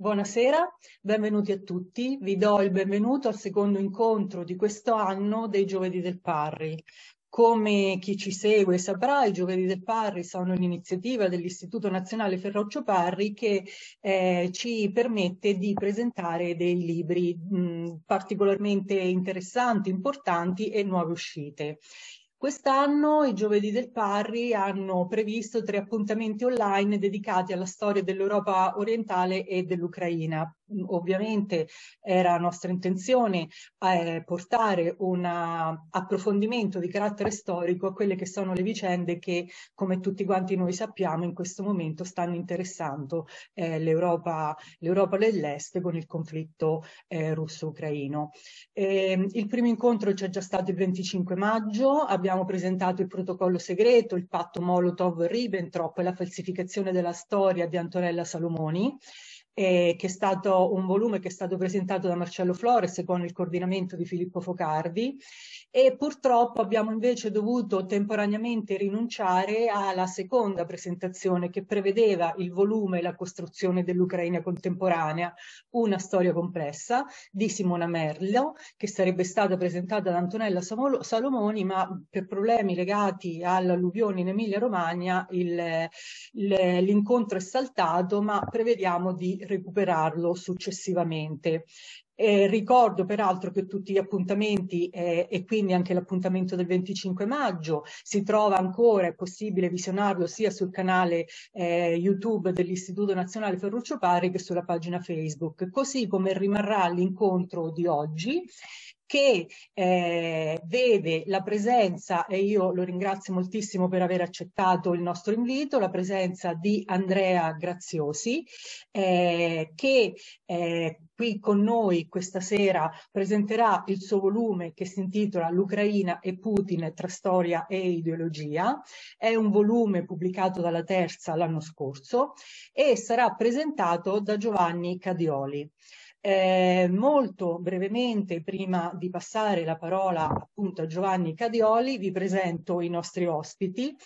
Buonasera, benvenuti a tutti. Vi do il benvenuto al secondo incontro di questo anno dei Giovedì del Parri. Come chi ci segue saprà, i Giovedì del Parri sono un'iniziativa dell'Istituto Nazionale Ferroccio Parri che eh, ci permette di presentare dei libri mh, particolarmente interessanti, importanti e nuove uscite. Quest'anno i Giovedì del Parri hanno previsto tre appuntamenti online dedicati alla storia dell'Europa orientale e dell'Ucraina ovviamente era nostra intenzione eh, portare un approfondimento di carattere storico a quelle che sono le vicende che, come tutti quanti noi sappiamo, in questo momento stanno interessando eh, l'Europa, dell'Est con il conflitto eh, russo-ucraino. Ehm, il primo incontro c'è già stato il 25 maggio, abbiamo presentato il protocollo segreto, il patto Molotov-Ribbentrop e la falsificazione della storia di Antonella Salomoni eh, che è stato un volume che è stato presentato da Marcello Flores con il coordinamento di Filippo Focardi e purtroppo abbiamo invece dovuto temporaneamente rinunciare alla seconda presentazione che prevedeva il volume e la costruzione dell'Ucraina contemporanea, una storia complessa di Simona Merlo che sarebbe stata presentata da Antonella Salomoni ma per problemi legati all'alluvione in Emilia Romagna l'incontro è saltato ma prevediamo di recuperarlo successivamente. Eh, ricordo peraltro che tutti gli appuntamenti eh, e quindi anche l'appuntamento del 25 maggio si trova ancora, è possibile visionarlo sia sul canale eh, YouTube dell'Istituto Nazionale Ferruccio Pari che sulla pagina Facebook, così come rimarrà l'incontro di oggi che eh, vede la presenza, e io lo ringrazio moltissimo per aver accettato il nostro invito, la presenza di Andrea Graziosi, eh, che eh, qui con noi questa sera presenterà il suo volume che si intitola L'Ucraina e Putin tra storia e ideologia. È un volume pubblicato dalla Terza l'anno scorso e sarà presentato da Giovanni Cadioli. Eh, molto brevemente, prima di passare la parola appunto a Giovanni Cadioli, vi presento i nostri ospiti.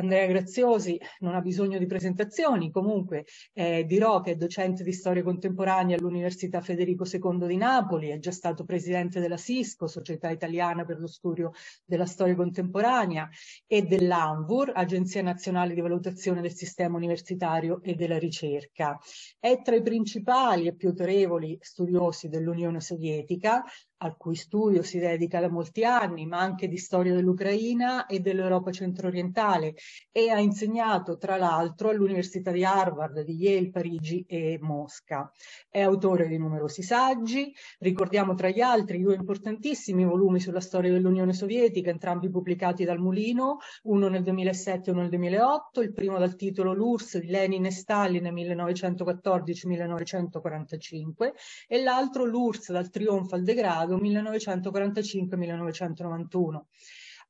Andrea Graziosi non ha bisogno di presentazioni, comunque eh, dirò che è docente di storia contemporanea all'Università Federico II di Napoli, è già stato presidente della SISCO, Società Italiana per lo Studio della Storia Contemporanea, e dell'ANVUR, Agenzia Nazionale di Valutazione del Sistema Universitario e della Ricerca. È tra i principali e più autorevoli studiosi dell'Unione Sovietica, al cui studio si dedica da molti anni, ma anche di storia dell'Ucraina e dell'Europa centro-orientale e ha insegnato tra l'altro all'Università di Harvard, di Yale, Parigi e Mosca. È autore di numerosi saggi, ricordiamo tra gli altri due importantissimi volumi sulla storia dell'Unione Sovietica, entrambi pubblicati dal Mulino, uno nel 2007 e uno nel 2008, il primo dal titolo L'URSS di Lenin e Stalin 1914-1945 e l'altro L'URSS dal trionfo al degrado Chicago 1945-1991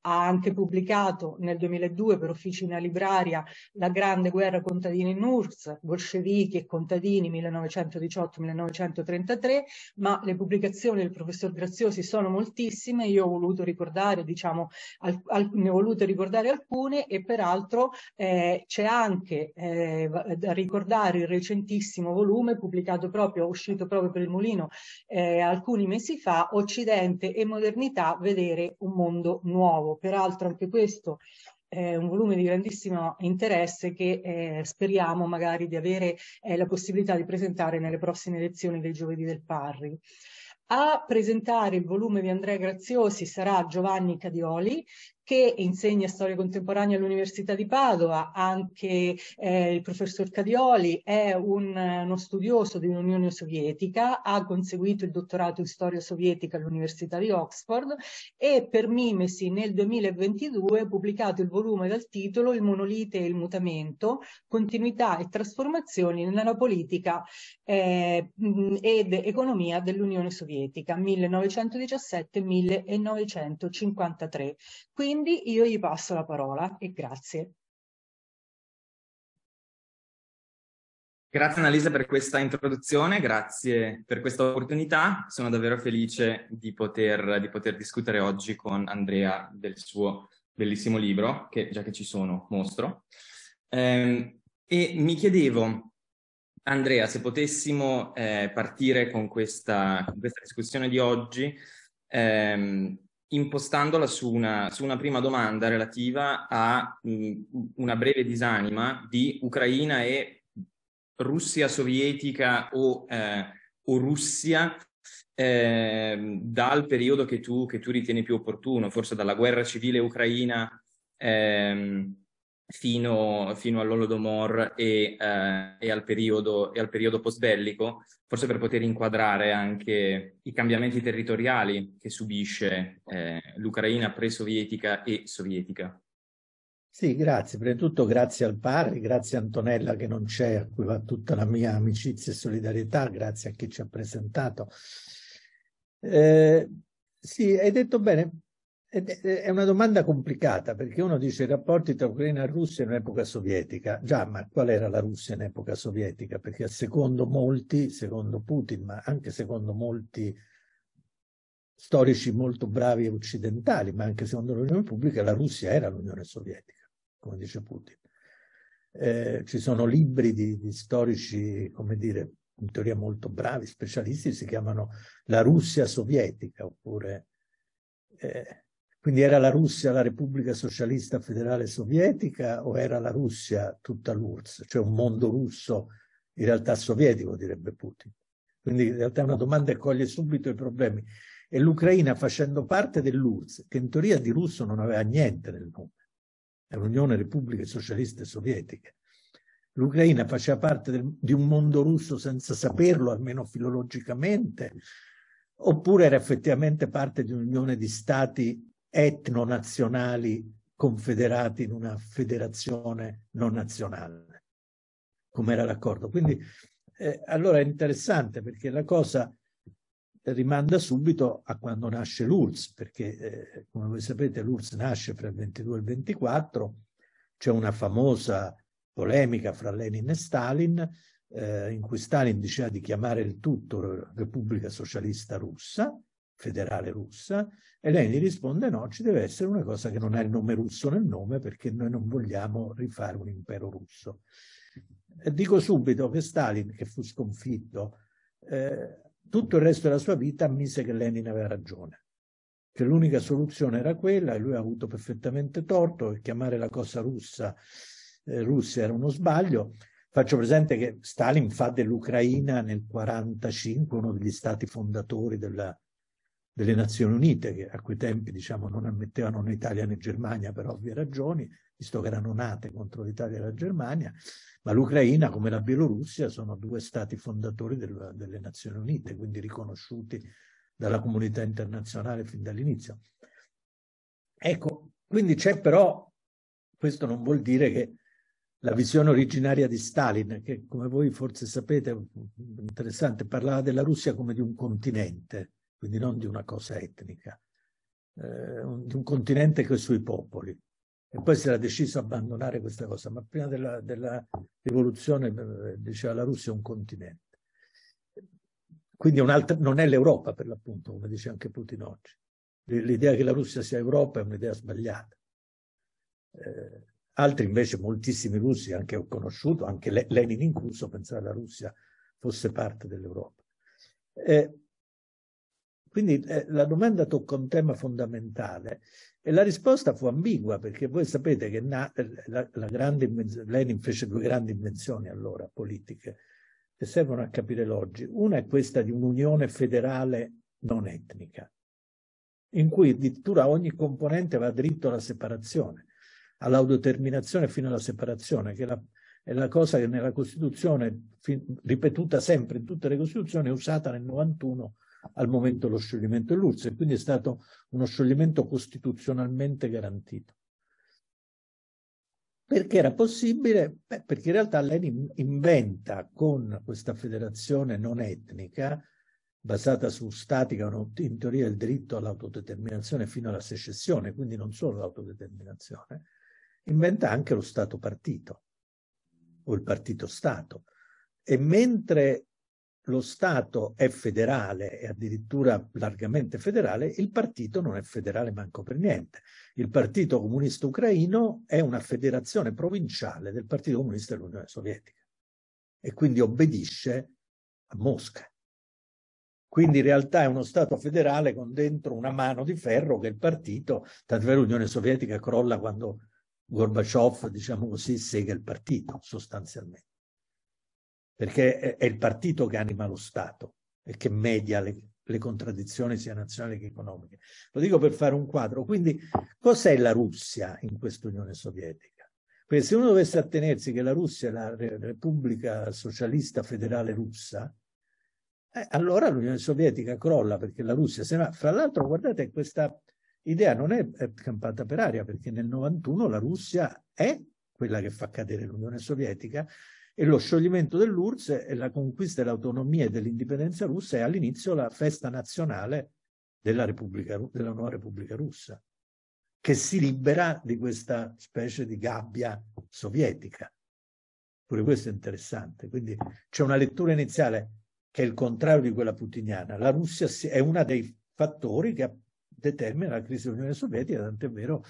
ha anche pubblicato nel 2002 per Officina Libraria La grande guerra contadini in URSS, Bolscevichi e contadini 1918-1933, ma le pubblicazioni del professor Graziosi sono moltissime, io ho voluto ricordare, diciamo, al, al, ne ho volute ricordare alcune e peraltro eh, c'è anche eh, da ricordare il recentissimo volume pubblicato proprio, uscito proprio per il Mulino eh, alcuni mesi fa, Occidente e modernità, vedere un mondo nuovo peraltro anche questo è un volume di grandissimo interesse che eh, speriamo magari di avere eh, la possibilità di presentare nelle prossime lezioni dei giovedì del Parri. A presentare il volume di Andrea Graziosi sarà Giovanni Cadioli, che insegna storia contemporanea all'Università di Padova, anche eh, il professor Cadioli è un, uno studioso dell'Unione Sovietica, ha conseguito il dottorato in storia sovietica all'Università di Oxford e per Mimesi nel 2022 ha pubblicato il volume dal titolo Il monolite e il mutamento, continuità e trasformazioni nella politica eh, ed economia dell'Unione Sovietica 1917-1953. Quindi quindi io gli passo la parola e grazie. Grazie Annalisa per questa introduzione, grazie per questa opportunità. Sono davvero felice di poter, di poter, discutere oggi con Andrea del suo bellissimo libro, che già che ci sono mostro. Ehm, e mi chiedevo, Andrea, se potessimo eh, partire con questa, con questa, discussione di oggi, ehm, impostandola su una, su una, prima domanda relativa a mh, una breve disanima di Ucraina e Russia sovietica o, eh, o Russia eh, dal periodo che tu, che tu, ritieni più opportuno, forse dalla guerra civile ucraina ehm, fino, fino all'Olodomor e, eh, e, al periodo, e al periodo postbellico, forse per poter inquadrare anche i cambiamenti territoriali che subisce eh, l'Ucraina pre-sovietica e sovietica. Sì, grazie. Prima di tutto grazie al padre, grazie a Antonella che non c'è, a cui va tutta la mia amicizia e solidarietà, grazie a chi ci ha presentato. Eh, sì, hai detto bene, è una domanda complicata perché uno dice i rapporti tra Ucraina e Russia in epoca sovietica. Già, ma qual era la Russia in epoca sovietica? Perché secondo molti, secondo Putin, ma anche secondo molti storici molto bravi e occidentali, ma anche secondo l'Unione Pubblica, la Russia era l'Unione Sovietica, come dice Putin. Eh, ci sono libri di, di storici, come dire, in teoria molto bravi, specialisti, si chiamano La Russia Sovietica oppure... Eh, quindi era la Russia la Repubblica Socialista Federale Sovietica o era la Russia tutta l'URSS, cioè un mondo russo in realtà sovietico, direbbe Putin. Quindi in realtà è una domanda che coglie subito i problemi. E l'Ucraina facendo parte dell'URSS, che in teoria di russo non aveva niente nel nome, è un'Unione Repubbliche Socialiste Sovietiche. L'Ucraina faceva parte del, di un mondo russo senza saperlo, almeno filologicamente, oppure era effettivamente parte di un'unione di stati etnonazionali confederati in una federazione non nazionale, come era l'accordo. Quindi eh, allora è interessante perché la cosa rimanda subito a quando nasce l'URSS, perché eh, come voi sapete l'URSS nasce fra il 22 e il 24, c'è una famosa polemica fra Lenin e Stalin, eh, in cui Stalin diceva di chiamare il tutto Repubblica Socialista Russa, federale russa e lei gli risponde no, ci deve essere una cosa che non ha il nome russo nel nome perché noi non vogliamo rifare un impero russo. E dico subito che Stalin, che fu sconfitto, eh, tutto il resto della sua vita ammise che Lenin aveva ragione, che l'unica soluzione era quella e lui ha avuto perfettamente torto e chiamare la cosa russa eh, Russia era uno sbaglio. Faccio presente che Stalin fa dell'Ucraina nel 1945 uno degli stati fondatori della delle Nazioni Unite, che a quei tempi diciamo, non ammettevano né Italia né Germania per ovvie ragioni, visto che erano nate contro l'Italia e la Germania, ma l'Ucraina come la Bielorussia sono due stati fondatori del, delle Nazioni Unite, quindi riconosciuti dalla comunità internazionale fin dall'inizio. Ecco, quindi c'è però, questo non vuol dire che la visione originaria di Stalin, che come voi forse sapete, interessante, parlava della Russia come di un continente, quindi non di una cosa etnica, eh, un, di un continente che ha i suoi popoli. E poi si era deciso di abbandonare questa cosa, ma prima della, della rivoluzione eh, diceva la Russia è un continente. Quindi non è l'Europa per l'appunto, come dice anche Putin oggi. L'idea che la Russia sia Europa è un'idea sbagliata. Eh, altri invece, moltissimi russi, anche ho conosciuto, anche Lenin incluso, pensava la Russia fosse parte dell'Europa. Eh, quindi eh, la domanda tocca un tema fondamentale e la risposta fu ambigua perché voi sapete che na, eh, la, la grande Lenin fece due grandi invenzioni allora politiche che servono a capire l'oggi. Una è questa di un'unione federale non etnica, in cui addirittura ogni componente va dritto alla separazione, all'autodeterminazione fino alla separazione, che è la, è la cosa che nella Costituzione, ripetuta sempre in tutte le Costituzioni, è usata nel 91 al momento dello scioglimento dell'URSS e quindi è stato uno scioglimento costituzionalmente garantito. Perché era possibile? Beh, perché in realtà Lenin inventa con questa federazione non etnica, basata su stati che hanno in teoria il diritto all'autodeterminazione fino alla secessione, quindi non solo l'autodeterminazione, inventa anche lo Stato partito o il partito Stato. E mentre lo Stato è federale e addirittura largamente federale, il partito non è federale manco per niente. Il Partito Comunista Ucraino è una federazione provinciale del Partito Comunista dell'Unione Sovietica e quindi obbedisce a Mosca. Quindi in realtà è uno Stato federale con dentro una mano di ferro che il partito, tanto vero l'Unione Sovietica crolla quando Gorbaciov, diciamo così, segue il partito sostanzialmente perché è il partito che anima lo Stato e che media le, le contraddizioni sia nazionali che economiche. Lo dico per fare un quadro. Quindi cos'è la Russia in quest'Unione Sovietica? Perché se uno dovesse attenersi che la Russia è la Repubblica Socialista Federale Russa, eh, allora l'Unione Sovietica crolla perché la Russia se va. Fra l'altro, guardate, questa idea non è campata per aria perché nel 91 la Russia è quella che fa cadere l'Unione Sovietica e lo scioglimento dell'URSS e la conquista dell'autonomia e dell'indipendenza russa è all'inizio la festa nazionale della, della nuova Repubblica russa, che si libera di questa specie di gabbia sovietica. Pure questo è interessante. Quindi c'è una lettura iniziale che è il contrario di quella putiniana. La Russia è uno dei fattori che determina la crisi dell'Unione Sovietica, tant'è vero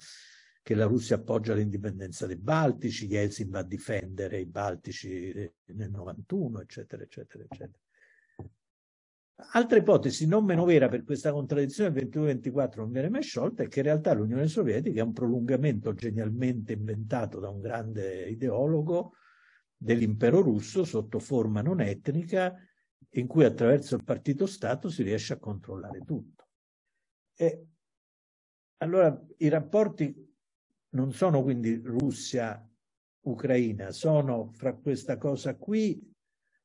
che la Russia appoggia l'indipendenza dei Baltici, Yeltsin va a difendere i Baltici eh, nel 91, eccetera, eccetera, eccetera. Altra ipotesi non meno vera per questa contraddizione del 21-24 non viene mai sciolta è che in realtà l'Unione Sovietica è un prolungamento genialmente inventato da un grande ideologo dell'impero russo sotto forma non etnica in cui attraverso il partito Stato si riesce a controllare tutto. E allora i rapporti non sono quindi Russia, Ucraina, sono fra questa cosa qui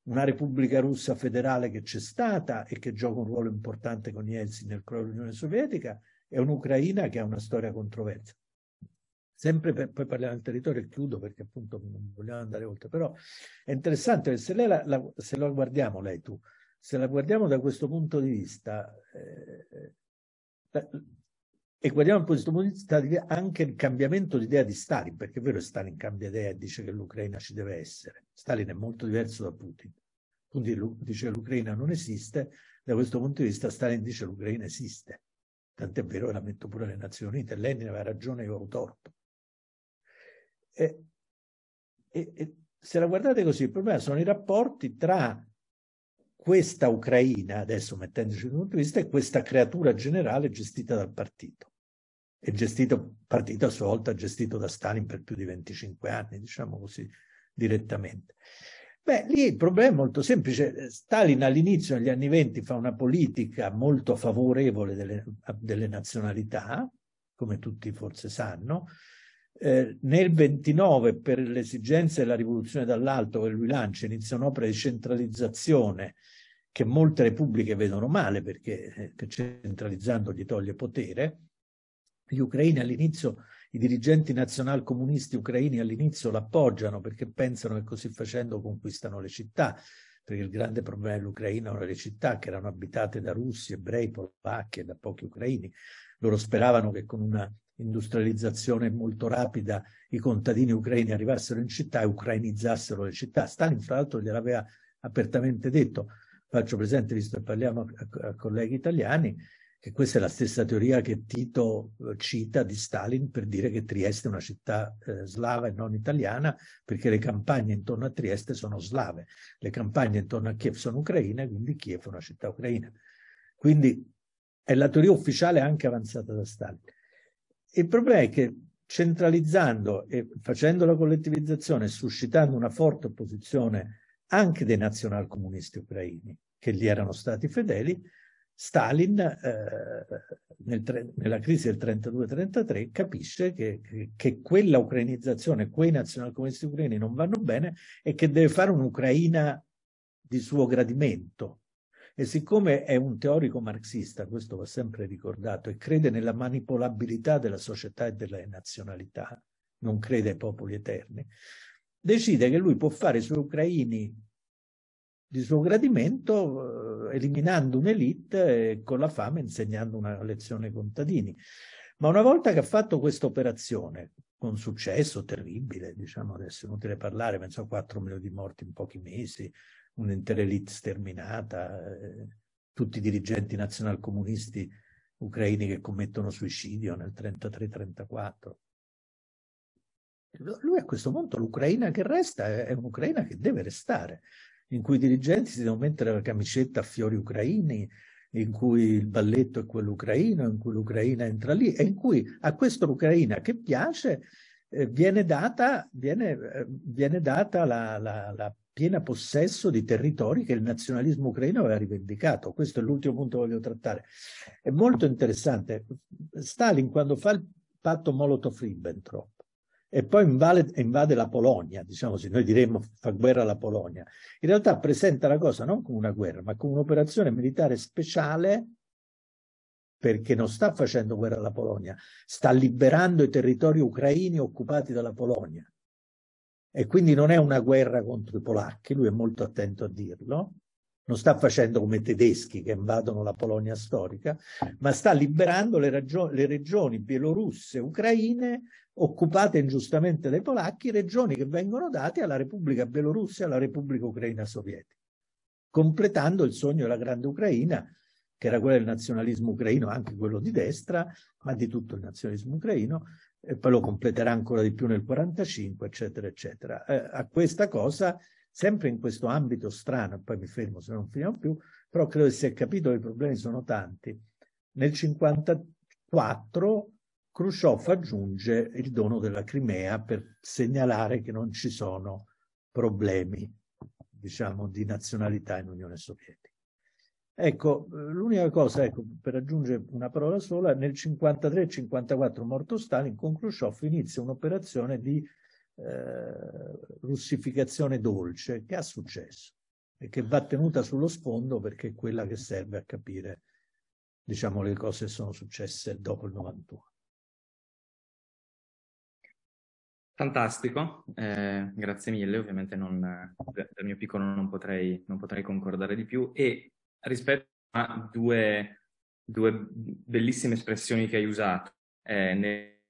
una Repubblica russa federale che c'è stata e che gioca un ruolo importante con Yeltsin nel crollo dell'Unione Sovietica e un'Ucraina che ha una storia controversa. Sempre per, poi parliamo del territorio e chiudo perché appunto non vogliamo andare oltre, però è interessante perché se, lei la, la, se la guardiamo lei tu, se la guardiamo da questo punto di vista, eh, eh e guardiamo un po' questo punto di vista anche il cambiamento di idea di Stalin, perché è vero che Stalin cambia idea e dice che l'Ucraina ci deve essere. Stalin è molto diverso da Putin. Putin dice che l'Ucraina non esiste, da questo punto di vista Stalin dice che l'Ucraina esiste. Tant'è vero che la metto pure alle Nazioni Unite, Lenin aveva ragione, io avevo torto. E, e, e, se la guardate così, il problema sono i rapporti tra questa Ucraina, adesso mettendoci dal punto di vista, e questa creatura generale gestita dal partito è gestito, partito a sua volta gestito da Stalin per più di 25 anni, diciamo così, direttamente. Beh, lì il problema è molto semplice. Stalin all'inizio, degli anni venti, fa una politica molto favorevole delle, delle nazionalità, come tutti forse sanno. Eh, nel 29, per le esigenze della rivoluzione dall'alto che lui lancia, inizia un'opera di centralizzazione che molte repubbliche vedono male perché eh, centralizzando gli toglie potere. Gli ucraini all'inizio, i dirigenti nazionalcomunisti ucraini all'inizio l'appoggiano perché pensano che così facendo conquistano le città, perché il grande problema dell'Ucraina erano le città che erano abitate da russi, ebrei, polacchi e da pochi ucraini. Loro speravano che con una industrializzazione molto rapida i contadini ucraini arrivassero in città e ucrainizzassero le città. Stalin, fra l'altro, gliel'aveva apertamente detto. Faccio presente, visto che parliamo a, colleghi italiani, che questa è la stessa teoria che Tito eh, cita di Stalin per dire che Trieste è una città eh, slava e non italiana, perché le campagne intorno a Trieste sono slave, le campagne intorno a Kiev sono ucraine, quindi Kiev è una città ucraina. Quindi è la teoria ufficiale anche avanzata da Stalin. Il problema è che centralizzando e facendo la collettivizzazione, suscitando una forte opposizione anche dei nazionalcomunisti ucraini, che gli erano stati fedeli, Stalin, eh, nel, nella crisi del 32-33, capisce che, che quella ucrainizzazione, quei nazionalcomunisti ucraini non vanno bene e che deve fare un'Ucraina di suo gradimento. E siccome è un teorico marxista, questo va sempre ricordato, e crede nella manipolabilità della società e delle nazionalità, non crede ai popoli eterni, decide che lui può fare sui ucraini di suo gradimento, eh, eliminando un'elite e con la fame insegnando una lezione ai contadini. Ma una volta che ha fatto questa operazione, con successo terribile, diciamo adesso è inutile parlare, penso a 4 milioni di morti in pochi mesi, un'intera elite sterminata, eh, tutti i dirigenti nazionalcomunisti ucraini che commettono suicidio nel 33-34. Lui a questo punto l'Ucraina che resta è un'Ucraina che deve restare, in cui i dirigenti si devono mettere la camicetta a fiori ucraini, in cui il balletto è quello ucraino, in cui l'Ucraina entra lì e in cui a questa Ucraina che piace eh, viene data, viene, eh, viene data la, la, la, piena possesso di territori che il nazionalismo ucraino aveva rivendicato. Questo è l'ultimo punto che voglio trattare. È molto interessante. Stalin quando fa il patto Molotov-Ribbentrop e poi invade, invade la Polonia, diciamo se noi diremmo fa guerra alla Polonia. In realtà presenta la cosa non come una guerra, ma come un'operazione militare speciale perché non sta facendo guerra alla Polonia, sta liberando i territori ucraini occupati dalla Polonia. E quindi non è una guerra contro i polacchi, lui è molto attento a dirlo, non sta facendo come i tedeschi che invadono la Polonia storica, ma sta liberando le, le regioni bielorusse, ucraine occupate ingiustamente dai polacchi regioni che vengono date alla Repubblica Bielorussia e alla Repubblica Ucraina Sovietica, completando il sogno della grande Ucraina, che era quello del nazionalismo ucraino, anche quello di destra, ma di tutto il nazionalismo ucraino, e poi lo completerà ancora di più nel 1945, eccetera, eccetera. Eh, a questa cosa, sempre in questo ambito strano, poi mi fermo se non finiamo più, però credo che si è capito che i problemi sono tanti. Nel 1954 Khrushchev aggiunge il dono della Crimea per segnalare che non ci sono problemi, diciamo, di nazionalità in Unione Sovietica. Ecco, eh, l'unica cosa, ecco, per aggiungere una parola sola, nel 1953 54 morto Stalin con Khrushchev inizia un'operazione di eh, russificazione dolce che ha successo e che va tenuta sullo sfondo perché è quella che serve a capire, diciamo, le cose che sono successe dopo il 91. Fantastico, eh, grazie mille, ovviamente non, dal eh, mio piccolo non potrei, non potrei, concordare di più e rispetto a due, due bellissime espressioni che hai usato, eh,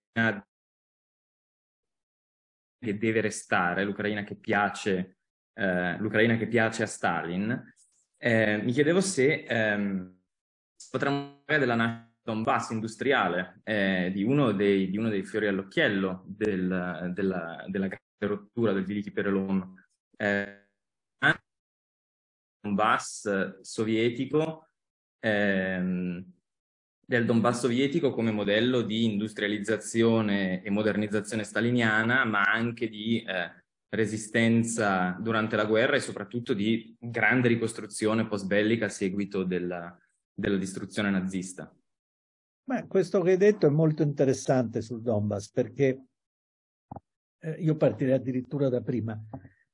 che deve restare, l'Ucraina che piace, eh, l'Ucraina che piace a Stalin, eh, mi chiedevo se ehm, potremmo parlare della nascita Donbass industriale eh, di, uno dei, di, uno dei, fiori all'occhiello del, della, della grande rottura del Veliki Perelon. Eh, Donbass sovietico, ehm, del Donbass sovietico come modello di industrializzazione e modernizzazione staliniana, ma anche di eh, resistenza durante la guerra e soprattutto di grande ricostruzione post bellica a seguito della, della distruzione nazista. Ma questo che hai detto è molto interessante sul Donbass perché eh, io partirei addirittura da prima.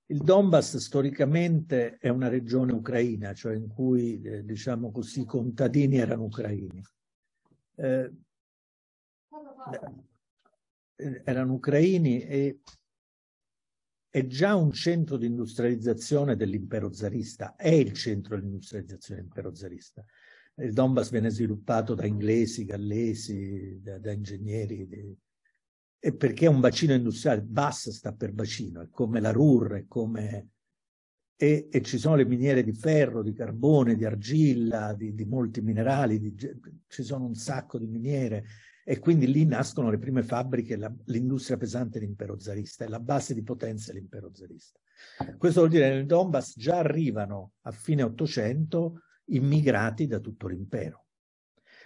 Il Donbass storicamente è una regione ucraina, cioè in cui, eh, diciamo così, i contadini erano ucraini. Eh, eh erano ucraini e è già un centro di industrializzazione dell'impero zarista, è il centro di industrializzazione dell'impero zarista il Donbass viene sviluppato da inglesi, gallesi, da, da ingegneri, di, e perché è un bacino industriale, BAS sta per bacino, è come la RUR, è come... E, e ci sono le miniere di ferro, di carbone, di argilla, di, di molti minerali, di, ci sono un sacco di miniere e quindi lì nascono le prime fabbriche, l'industria pesante dell'impero zarista, è la base di potenza dell'impero zarista. Questo vuol dire che nel Donbass già arrivano a fine Ottocento immigrati da tutto l'impero.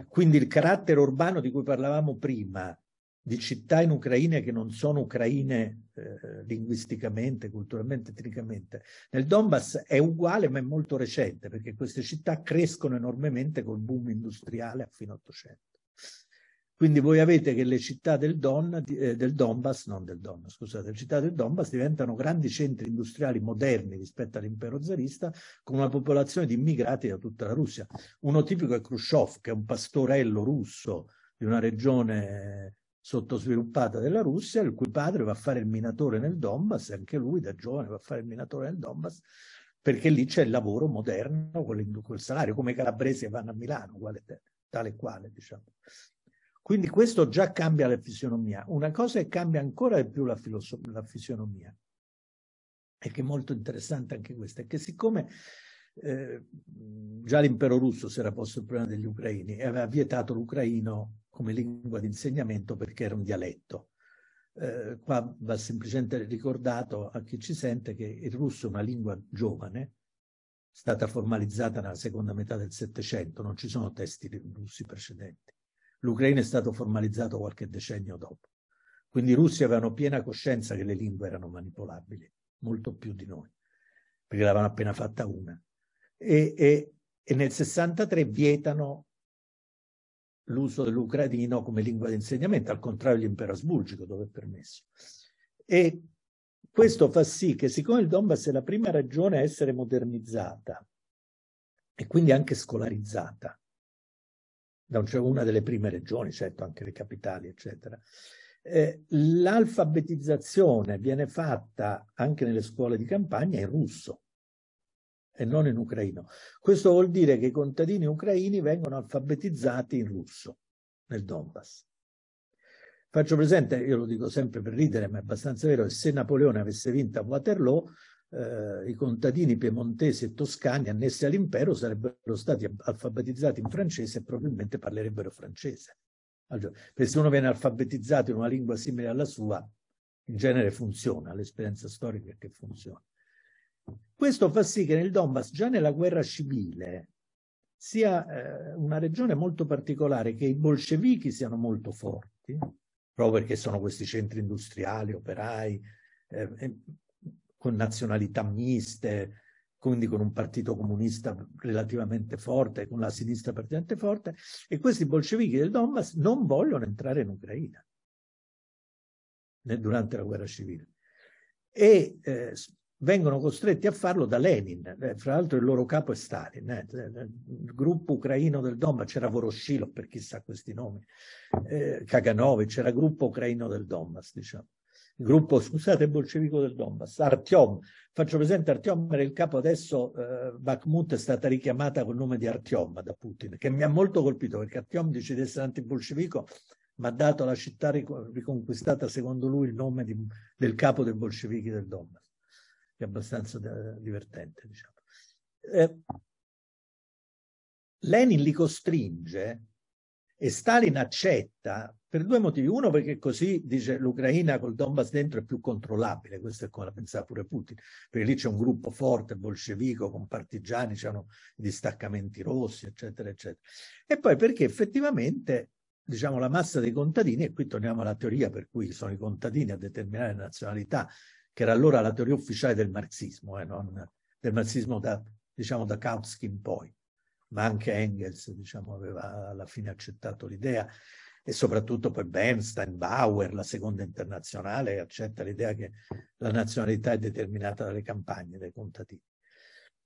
Quindi il carattere urbano di cui parlavamo prima, di città in Ucraina che non sono ucraine eh, linguisticamente, culturalmente, etnicamente, nel Donbass è uguale ma è molto recente perché queste città crescono enormemente col boom industriale a fine 800. Quindi voi avete che le città del, Don, eh, del Donbass, non del Don, scusate, le città del Donbass diventano grandi centri industriali moderni rispetto all'impero zarista, con una popolazione di immigrati da tutta la Russia. Uno tipico è Khrushchev, che è un pastorello russo di una regione sottosviluppata della Russia, il cui padre va a fare il minatore nel Donbass, anche lui da giovane va a fare il minatore nel Donbass, perché lì c'è il lavoro moderno con il salario, come i calabresi vanno a Milano, quale, tale e quale, diciamo. Quindi questo già cambia la fisionomia. Una cosa che cambia ancora di più la, la fisionomia, e che è molto interessante anche questa, è che siccome eh, già l'impero russo si era posto il problema degli ucraini e aveva vietato l'ucraino come lingua di insegnamento perché era un dialetto. Eh, qua va semplicemente ricordato a chi ci sente che il russo è una lingua giovane, stata formalizzata nella seconda metà del Settecento, non ci sono testi russi precedenti l'Ucraina è stato formalizzato qualche decennio dopo. Quindi i russi avevano piena coscienza che le lingue erano manipolabili, molto più di noi, perché l'avevano appena fatta una. E, e, e nel 63 vietano l'uso dell'ucraino come lingua di insegnamento, al contrario dell'impero asburgico dove è permesso. E questo fa sì che siccome il Donbass è la prima regione a essere modernizzata e quindi anche scolarizzata, cioè una delle prime regioni, certo anche le capitali, eccetera. Eh, l'alfabetizzazione viene fatta anche nelle scuole di campagna in russo e non in ucraino. Questo vuol dire che i contadini ucraini vengono alfabetizzati in russo nel Donbass. Faccio presente, io lo dico sempre per ridere, ma è abbastanza vero, che se Napoleone avesse vinto a Waterloo, eh, i contadini piemontesi e toscani annessi all'impero sarebbero stati alfabetizzati in francese e probabilmente parlerebbero francese. Allora, se uno viene alfabetizzato in una lingua simile alla sua, in genere funziona, l'esperienza storica è che funziona. Questo fa sì che nel Donbass, già nella guerra civile, sia eh, una regione molto particolare, che i bolscevichi siano molto forti, proprio perché sono questi centri industriali, operai, eh, con nazionalità miste, quindi con un partito comunista relativamente forte, con la sinistra praticamente forte, e questi bolscevichi del Donbass non vogliono entrare in Ucraina né, durante la guerra civile. E eh, vengono costretti a farlo da Lenin, eh, fra l'altro il loro capo è Stalin, eh, eh il gruppo ucraino del Donbass, c'era Voroshilov per chissà questi nomi, eh, Kaganov, c'era gruppo ucraino del Donbass, diciamo il gruppo, scusate, bolscevico del Donbass, Artyom. Faccio presente, Artyom era il capo adesso, eh, Bakhmut è stata richiamata col nome di Artyom da Putin, che mi ha molto colpito perché Artyom dice di essere antibolscevico, ma ha dato alla città riconquistata, secondo lui, il nome di, del capo dei bolscevichi del Donbass, che è abbastanza eh, divertente, diciamo. Eh, Lenin li costringe e Stalin accetta per due motivi. Uno perché così dice l'Ucraina col Donbass dentro è più controllabile, questo è come la pensava pure Putin, perché lì c'è un gruppo forte bolscevico con partigiani, c'erano distaccamenti rossi, eccetera, eccetera. E poi perché effettivamente diciamo, la massa dei contadini, e qui torniamo alla teoria per cui sono i contadini a determinare la nazionalità, che era allora la teoria ufficiale del marxismo, eh, non, del marxismo da, diciamo, da Kautsky in poi ma anche Engels diciamo, aveva alla fine accettato l'idea e soprattutto poi Bernstein, Bauer, la seconda internazionale accetta l'idea che la nazionalità è determinata dalle campagne, dai contadini.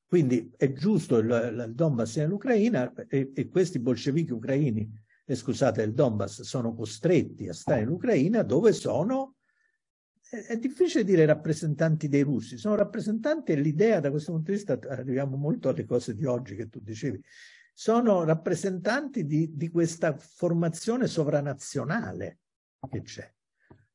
Quindi è giusto il, il Donbass è nell'Ucraina e, e, questi bolscevichi ucraini, e scusate il Donbass, sono costretti a stare in Ucraina dove sono è difficile dire rappresentanti dei russi, sono rappresentanti l'idea, da questo punto di vista arriviamo molto alle cose di oggi che tu dicevi, sono rappresentanti di, di questa formazione sovranazionale che c'è.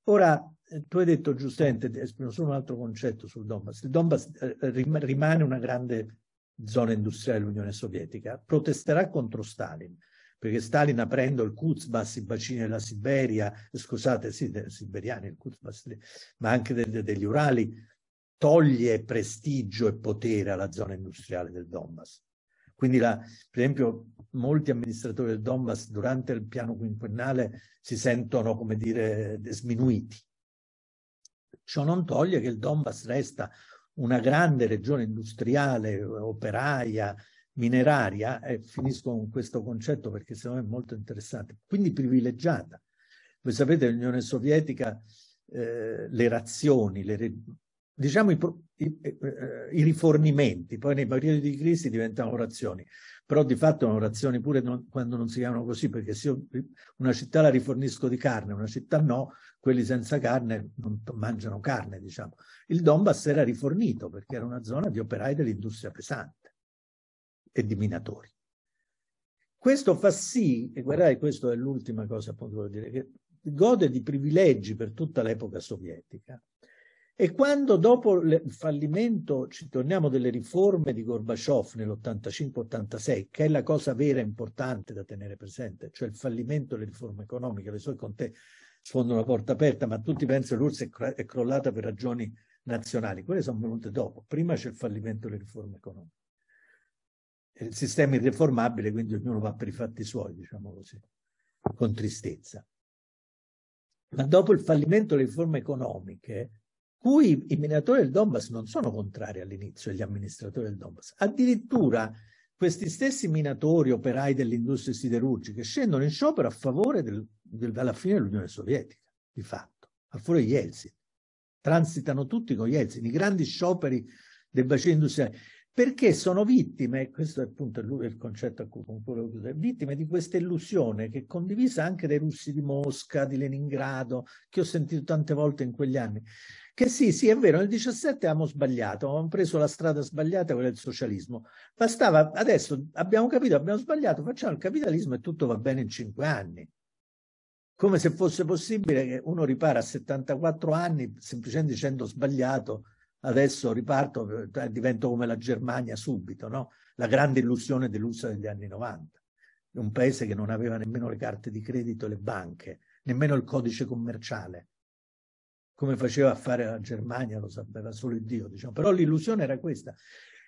Ora, eh, tu hai detto giustamente, esprimo solo un altro concetto sul Donbass, il Donbass eh, rimane una grande zona industriale dell'Unione Sovietica, protesterà contro Stalin, perché Stalin aprendo il Kuzbass, i bacini della Siberia, scusate, sì, dei siberiani, il Kuzbass, ma anche de, de, degli Urali, toglie prestigio e potere alla zona industriale del Donbass. Quindi, la, per esempio, molti amministratori del Donbass durante il piano quinquennale si sentono, come dire, sminuiti. Ciò non toglie che il Donbass resta una grande regione industriale, operaia, mineraria, e finisco con questo concetto perché secondo me è molto interessante, quindi privilegiata. Voi sapete, l'Unione Sovietica, eh, le razioni, le, diciamo i, i, eh, eh, i, rifornimenti, poi nei periodi di crisi diventano razioni, però di fatto sono razioni pure non, quando non si chiamano così, perché se io una città la rifornisco di carne, una città no, quelli senza carne non mangiano carne, diciamo. Il Donbass era rifornito perché era una zona di operai dell'industria pesante e di minatori. Questo fa sì, e guardate, questa è l'ultima cosa appunto voglio dire, che gode di privilegi per tutta l'epoca sovietica. E quando dopo il fallimento, ci torniamo, delle riforme di Gorbaciov nell'85-86, che è la cosa vera e importante da tenere presente, cioè il fallimento delle riforme economiche, le sue conte sfondano la porta aperta, ma tutti pensano che l'URSS è crollata per ragioni nazionali, quelle sono venute dopo, prima c'è il fallimento delle riforme economiche il sistema è irreformabile, quindi ognuno va per i fatti suoi, diciamo così, con tristezza. Ma dopo il fallimento delle riforme economiche, cui i minatori del Donbass non sono contrari all'inizio, gli amministratori del Donbass, addirittura questi stessi minatori, operai delle industrie siderurgiche scendono in sciopero a favore del, del, della fine dell'Unione Sovietica, di fatto, a favore di Yeltsin. Transitano tutti con Yeltsin, i grandi scioperi del bacino industriale perché sono vittime, e questo è appunto il concetto a cui concludo, vittime di questa illusione che è condivisa anche dai russi di Mosca, di Leningrado, che ho sentito tante volte in quegli anni, che sì, sì, è vero, nel 17 abbiamo sbagliato, abbiamo preso la strada sbagliata, quella del socialismo. Bastava, adesso abbiamo capito, abbiamo sbagliato, facciamo il capitalismo e tutto va bene in cinque anni. Come se fosse possibile che uno ripara a 74 anni semplicemente dicendo sbagliato adesso riparto, eh, divento come la Germania subito, no? la grande illusione dell'USA degli anni 90, un paese che non aveva nemmeno le carte di credito e le banche, nemmeno il codice commerciale. Come faceva a fare la Germania lo sapeva solo il Dio, diciamo. però l'illusione era questa.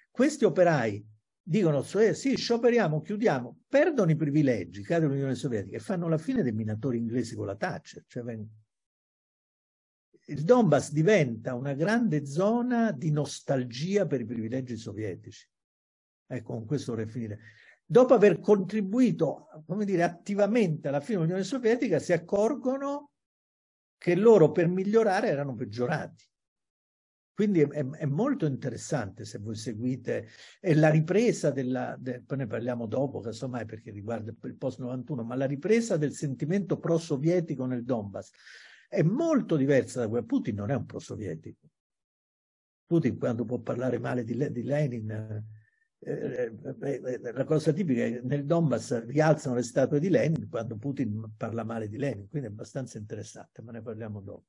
Questi operai dicono eh, sì, scioperiamo, chiudiamo, perdono i privilegi, cade l'Unione Sovietica e fanno la fine dei minatori inglesi con la Thatcher, cioè il Donbass diventa una grande zona di nostalgia per i privilegi sovietici. Ecco, con questo vorrei finire. Dopo aver contribuito, come dire, attivamente alla fine dell'Unione Sovietica, si accorgono che loro per migliorare erano peggiorati. Quindi è, è, molto interessante se voi seguite e la ripresa della, de, poi ne parliamo dopo, casomai perché riguarda il post 91, ma la ripresa del sentimento pro-sovietico nel Donbass è molto diversa da quella. Putin non è un pro-sovietico. Putin quando può parlare male di, di Lenin, eh eh, eh, eh, la cosa tipica è che nel Donbass rialzano le statue di Lenin quando Putin parla male di Lenin, quindi è abbastanza interessante, ma ne parliamo dopo.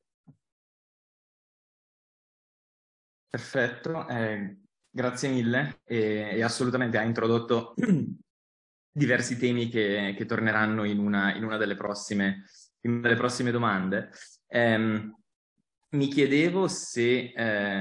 Perfetto, eh, grazie mille e, e, assolutamente ha introdotto diversi temi che, che torneranno in una, in una delle prossime in delle prossime domande. Um, mi chiedevo se,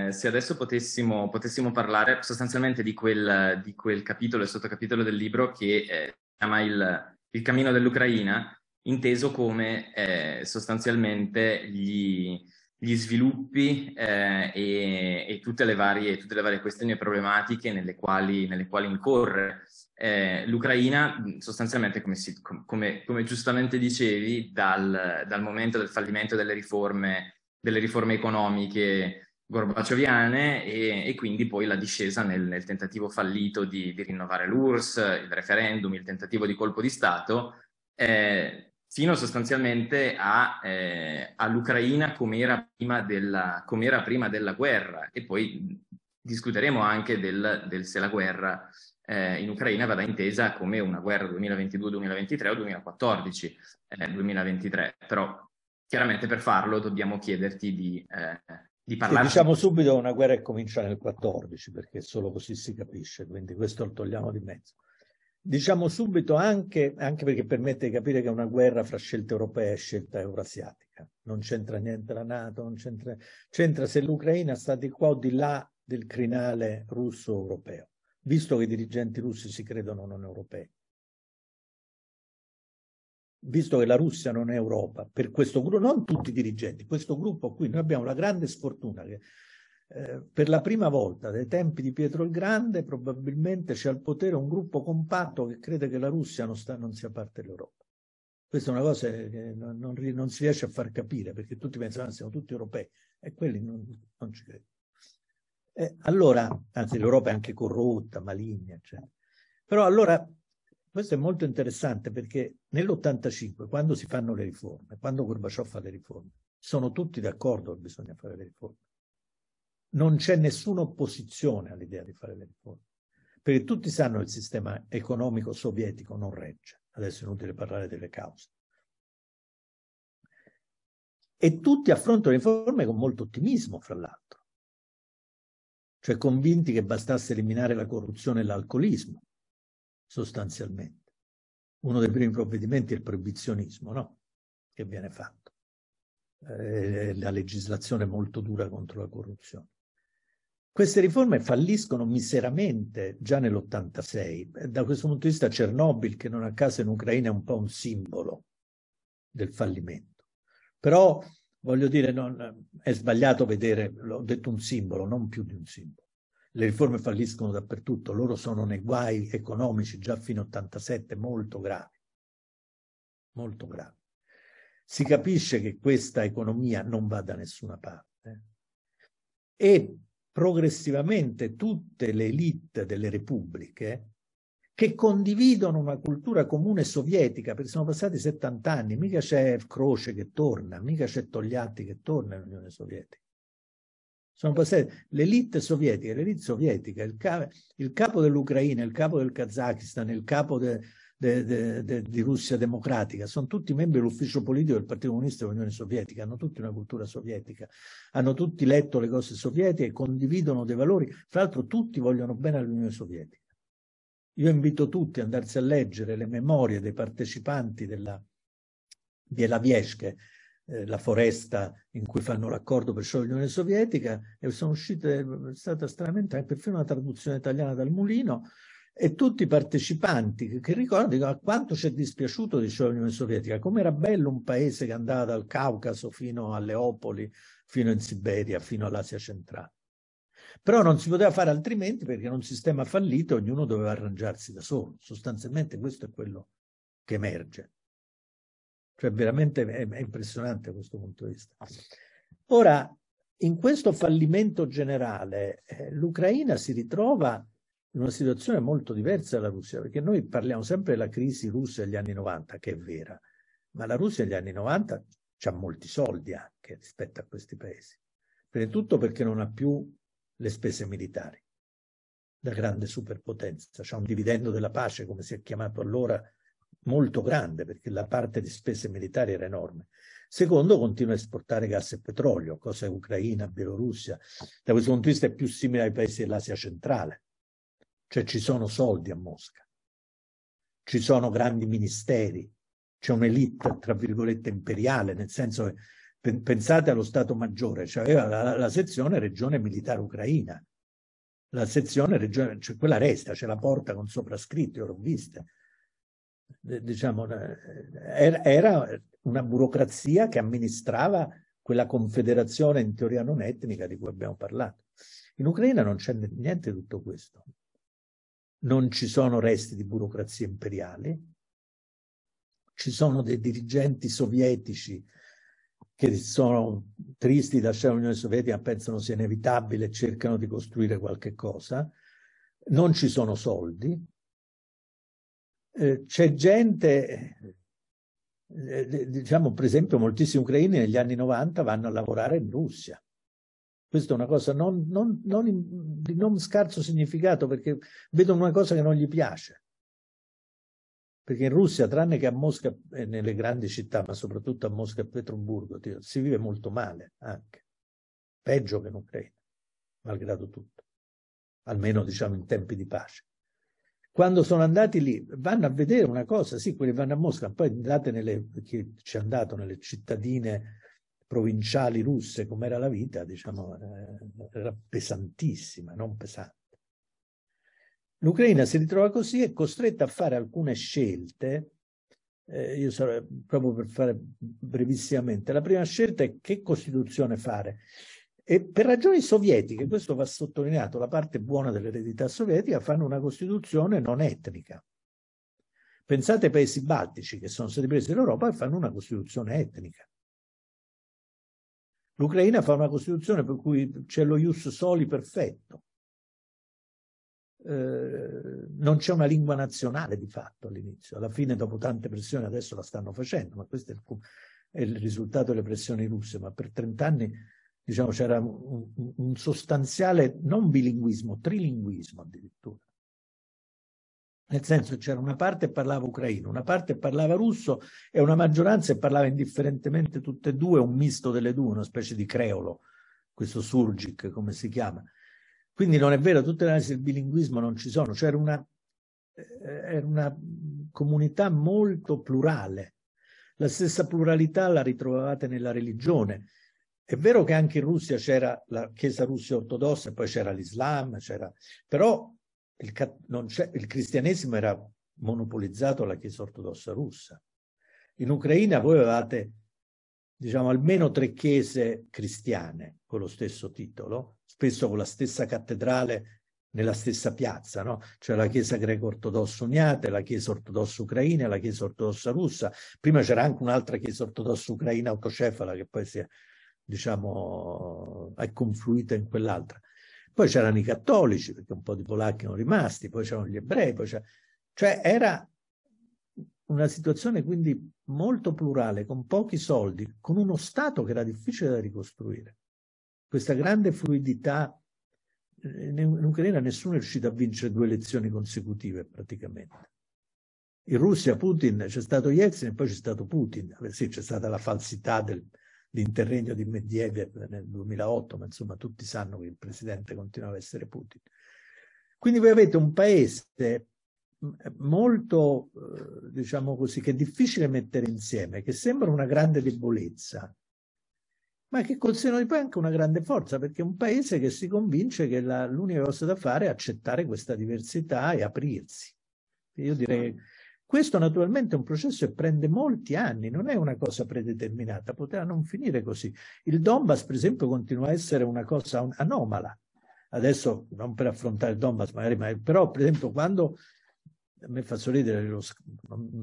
eh, se adesso potessimo, potessimo, parlare sostanzialmente di quel, di quel capitolo e sottocapitolo del libro che eh, si chiama il, il, cammino dell'Ucraina, inteso come eh, sostanzialmente gli, gli sviluppi eh, e, e tutte, le varie, tutte, le varie, questioni e problematiche nelle quali, nelle quali incorre eh, l'Ucraina mm, sostanzialmente, come, si, come, come giustamente dicevi, dal, dal, momento del fallimento delle riforme, delle riforme economiche gorbaccioviane e, e, quindi poi la discesa nel, nel tentativo fallito di, di, rinnovare l'URSS, il referendum, il tentativo di colpo di Stato, eh, fino sostanzialmente a, eh, all'Ucraina come era prima della guerra e poi mm, discuteremo anche del, del se la guerra eh, in Ucraina vada intesa come una guerra 2022-2023 o 2014-2023, eh, però chiaramente per farlo dobbiamo chiederti di, eh, di parlare. Sì, diciamo subito una guerra che comincia nel 14 perché solo così si capisce, quindi questo lo togliamo di mezzo. Diciamo subito anche, anche perché permette di capire che è una guerra fra scelta europea e scelta eurasiatica. Non c'entra niente la Nato, non c'entra, c'entra se l'Ucraina sta di qua o di là del crinale russo-europeo visto che i dirigenti russi si credono non europei, visto che la Russia non è Europa, per questo gruppo, non tutti i dirigenti, questo gruppo qui noi abbiamo la grande sfortuna che eh, per la prima volta dai tempi di Pietro il Grande probabilmente c'è al potere un gruppo compatto che crede che la Russia non, sta, non sia parte dell'Europa. Questa è una cosa che non, non, non, si riesce a far capire perché tutti pensano che siamo tutti europei e quelli non ci credono. Eh, allora, anzi l'Europa è anche corrotta, maligna, cioè. però allora questo è molto interessante perché nell'85, quando si fanno le riforme, quando Gorbaciov fa le riforme, sono tutti d'accordo che bisogna fare le riforme. Non c'è nessuna opposizione all'idea di fare le riforme, perché tutti sanno che il sistema economico sovietico non regge. Adesso è inutile parlare delle cause. E tutti affrontano le riforme con molto ottimismo, fra l'altro cioè convinti che bastasse eliminare la corruzione e l'alcolismo, sostanzialmente. Uno dei primi provvedimenti è il proibizionismo, no? Che viene fatto. Eh, la legislazione è molto dura contro la corruzione. Queste riforme falliscono miseramente già nell'86. Da questo punto di vista Chernobyl, che non a caso in Ucraina è un po' un simbolo del fallimento. Però voglio dire, non, è sbagliato vedere, l'ho detto, un simbolo, non più di un simbolo. Le riforme falliscono dappertutto, loro sono nei guai economici già fino a 87 molto gravi, molto gravi. Si capisce che questa economia non va da nessuna parte e progressivamente tutte le elite delle repubbliche che condividono una cultura comune sovietica, perché sono passati 70 anni, mica c'è Croce che torna, mica c'è Togliatti che torna nell'Unione Sovietica. Sono passate l'elite sovietica, l'elite sovietica, il, ca il capo dell'Ucraina, il capo del Kazakistan, il capo de, de, de, di Russia democratica, sono tutti membri dell'ufficio politico del Partito Comunista dell'Unione Sovietica, hanno tutti una cultura sovietica, hanno tutti letto le cose sovietiche, condividono dei valori, fra l'altro tutti vogliono bene all'Unione Sovietica. Io invito tutti ad andarsi a leggere le memorie dei partecipanti della Bielaviesche, eh, la foresta in cui fanno l'accordo per sciogliere l'Unione Sovietica, e sono uscite, è stata stranamente anche perfino una traduzione italiana dal Mulino, e tutti i partecipanti che, che ricordano dicono ah, quanto ci è dispiaciuto di sciogliere l'Unione Sovietica, com'era bello un paese che andava dal Caucaso fino a Leopoli, fino in Siberia, fino all'Asia centrale. Però non si poteva fare altrimenti perché era un sistema fallito, ognuno doveva arrangiarsi da solo. Sostanzialmente questo è quello che emerge. Cioè veramente è, impressionante questo punto di vista. Ora, in questo fallimento generale, eh, l'Ucraina si ritrova in una situazione molto diversa dalla Russia, perché noi parliamo sempre della crisi russa degli anni 90, che è vera, ma la Russia degli anni 90 ha molti soldi anche rispetto a questi paesi. Per tutto perché non ha più le spese militari. La grande superpotenza, cioè un dividendo della pace, come si è chiamato allora, molto grande, perché la parte di spese militari era enorme. Secondo, continua a esportare gas e petrolio, cosa è Ucraina, Bielorussia. Da questo punto di vista è più simile ai paesi dell'Asia centrale. Cioè ci sono soldi a Mosca, ci sono grandi ministeri, c'è un'elite, tra virgolette, imperiale, nel senso che Pensate allo Stato Maggiore, cioè aveva la, la sezione regione militare ucraina, la sezione regione, cioè quella resta, c'è cioè la porta con soprascritto, io l'ho vista. Diciamo, eh, er, era, una burocrazia che amministrava quella confederazione in teoria non etnica di cui abbiamo parlato. In Ucraina non c'è niente di tutto questo. Non ci sono resti di burocrazia imperiale, ci sono dei dirigenti sovietici che sono tristi di lasciare l'Unione Sovietica, pensano sia inevitabile, cercano di costruire qualche cosa, non ci sono soldi, eh, c'è gente, eh, eh diciamo per esempio moltissimi ucraini negli anni 90 vanno a lavorare in Russia. Questa è una cosa non, non, non, di non scarso significato perché vedono una cosa che non gli piace perché in Russia, tranne che a Mosca e eh, nelle grandi città, ma soprattutto a Mosca e Petroburgo, si vive molto male anche, peggio che in Ucraina, malgrado tutto, almeno diciamo in tempi di pace. Quando sono andati lì, vanno a vedere una cosa, sì, quelli vanno a Mosca, poi andate nelle, chi ci è andato nelle cittadine provinciali russe, com'era la vita, diciamo, eh, era pesantissima, non pesante L'Ucraina si ritrova così e costretta a fare alcune scelte. Eh, io sarei eh, proprio per fare brevissimamente. La prima scelta è che Costituzione fare. E per ragioni sovietiche, questo va sottolineato, la parte buona dell'eredità sovietica, fanno una Costituzione non etnica. Pensate ai paesi baltici che sono stati presi in Europa e fanno una Costituzione etnica. L'Ucraina fa una Costituzione per cui c'è lo ius soli perfetto. Eh, non c'è una lingua nazionale di fatto all'inizio, alla fine dopo tante pressioni adesso la stanno facendo, ma questo è il, è il risultato delle pressioni russe, ma per 30 anni diciamo, c'era un, un sostanziale non bilinguismo, trilinguismo addirittura. Nel senso c'era una parte che parlava ucraino, una parte che parlava russo e una maggioranza che parlava indifferentemente tutte e due, un misto delle due, una specie di creolo, questo surgic come si chiama. Quindi non è vero, tutte le analisi del bilinguismo non ci sono, cioè era una, eh, era una comunità molto plurale. La stessa pluralità la ritrovavate nella religione. È vero che anche in Russia c'era la Chiesa russa ortodossa, poi c'era l'Islam, c'era... però il, il cristianesimo era monopolizzato dalla Chiesa ortodossa russa. In Ucraina voi avevate diciamo, almeno tre chiese cristiane con lo stesso titolo, spesso con la stessa cattedrale nella stessa piazza, no? cioè la chiesa greco-ortodossa uniate, la chiesa ortodossa ucraina, la chiesa ortodossa russa. Prima c'era anche un'altra chiesa ortodossa ucraina autocefala che poi si è, diciamo, è confluita in quell'altra. Poi c'erano i cattolici, perché un po' di polacchi erano rimasti, poi c'erano gli ebrei, poi c'era... cioè era una situazione quindi molto plurale, con pochi soldi, con uno Stato che era difficile da ricostruire. Questa grande fluidità eh, in Ucraina nessuno è riuscito a vincere due elezioni consecutive praticamente. In Russia Putin c'è stato Yeltsin e poi c'è stato Putin, eh, sì, c'è stata la falsità dell'interregno di Medvedev nel 2008, ma insomma tutti sanno che il presidente continuava a essere Putin. Quindi voi avete un paese molto, eh, diciamo così, che è difficile mettere insieme, che sembra una grande debolezza, ma che col seno di poi è anche una grande forza, perché è un paese che si convince che la, l'unica cosa da fare è accettare questa diversità e aprirsi. Io direi che questo naturalmente è un processo che prende molti anni, non è una cosa predeterminata, poteva non finire così. Il Donbass, per esempio, continua a essere una cosa anomala. Adesso non per affrontare il Donbass, magari, ma però, per esempio, quando a me fa sorridere, non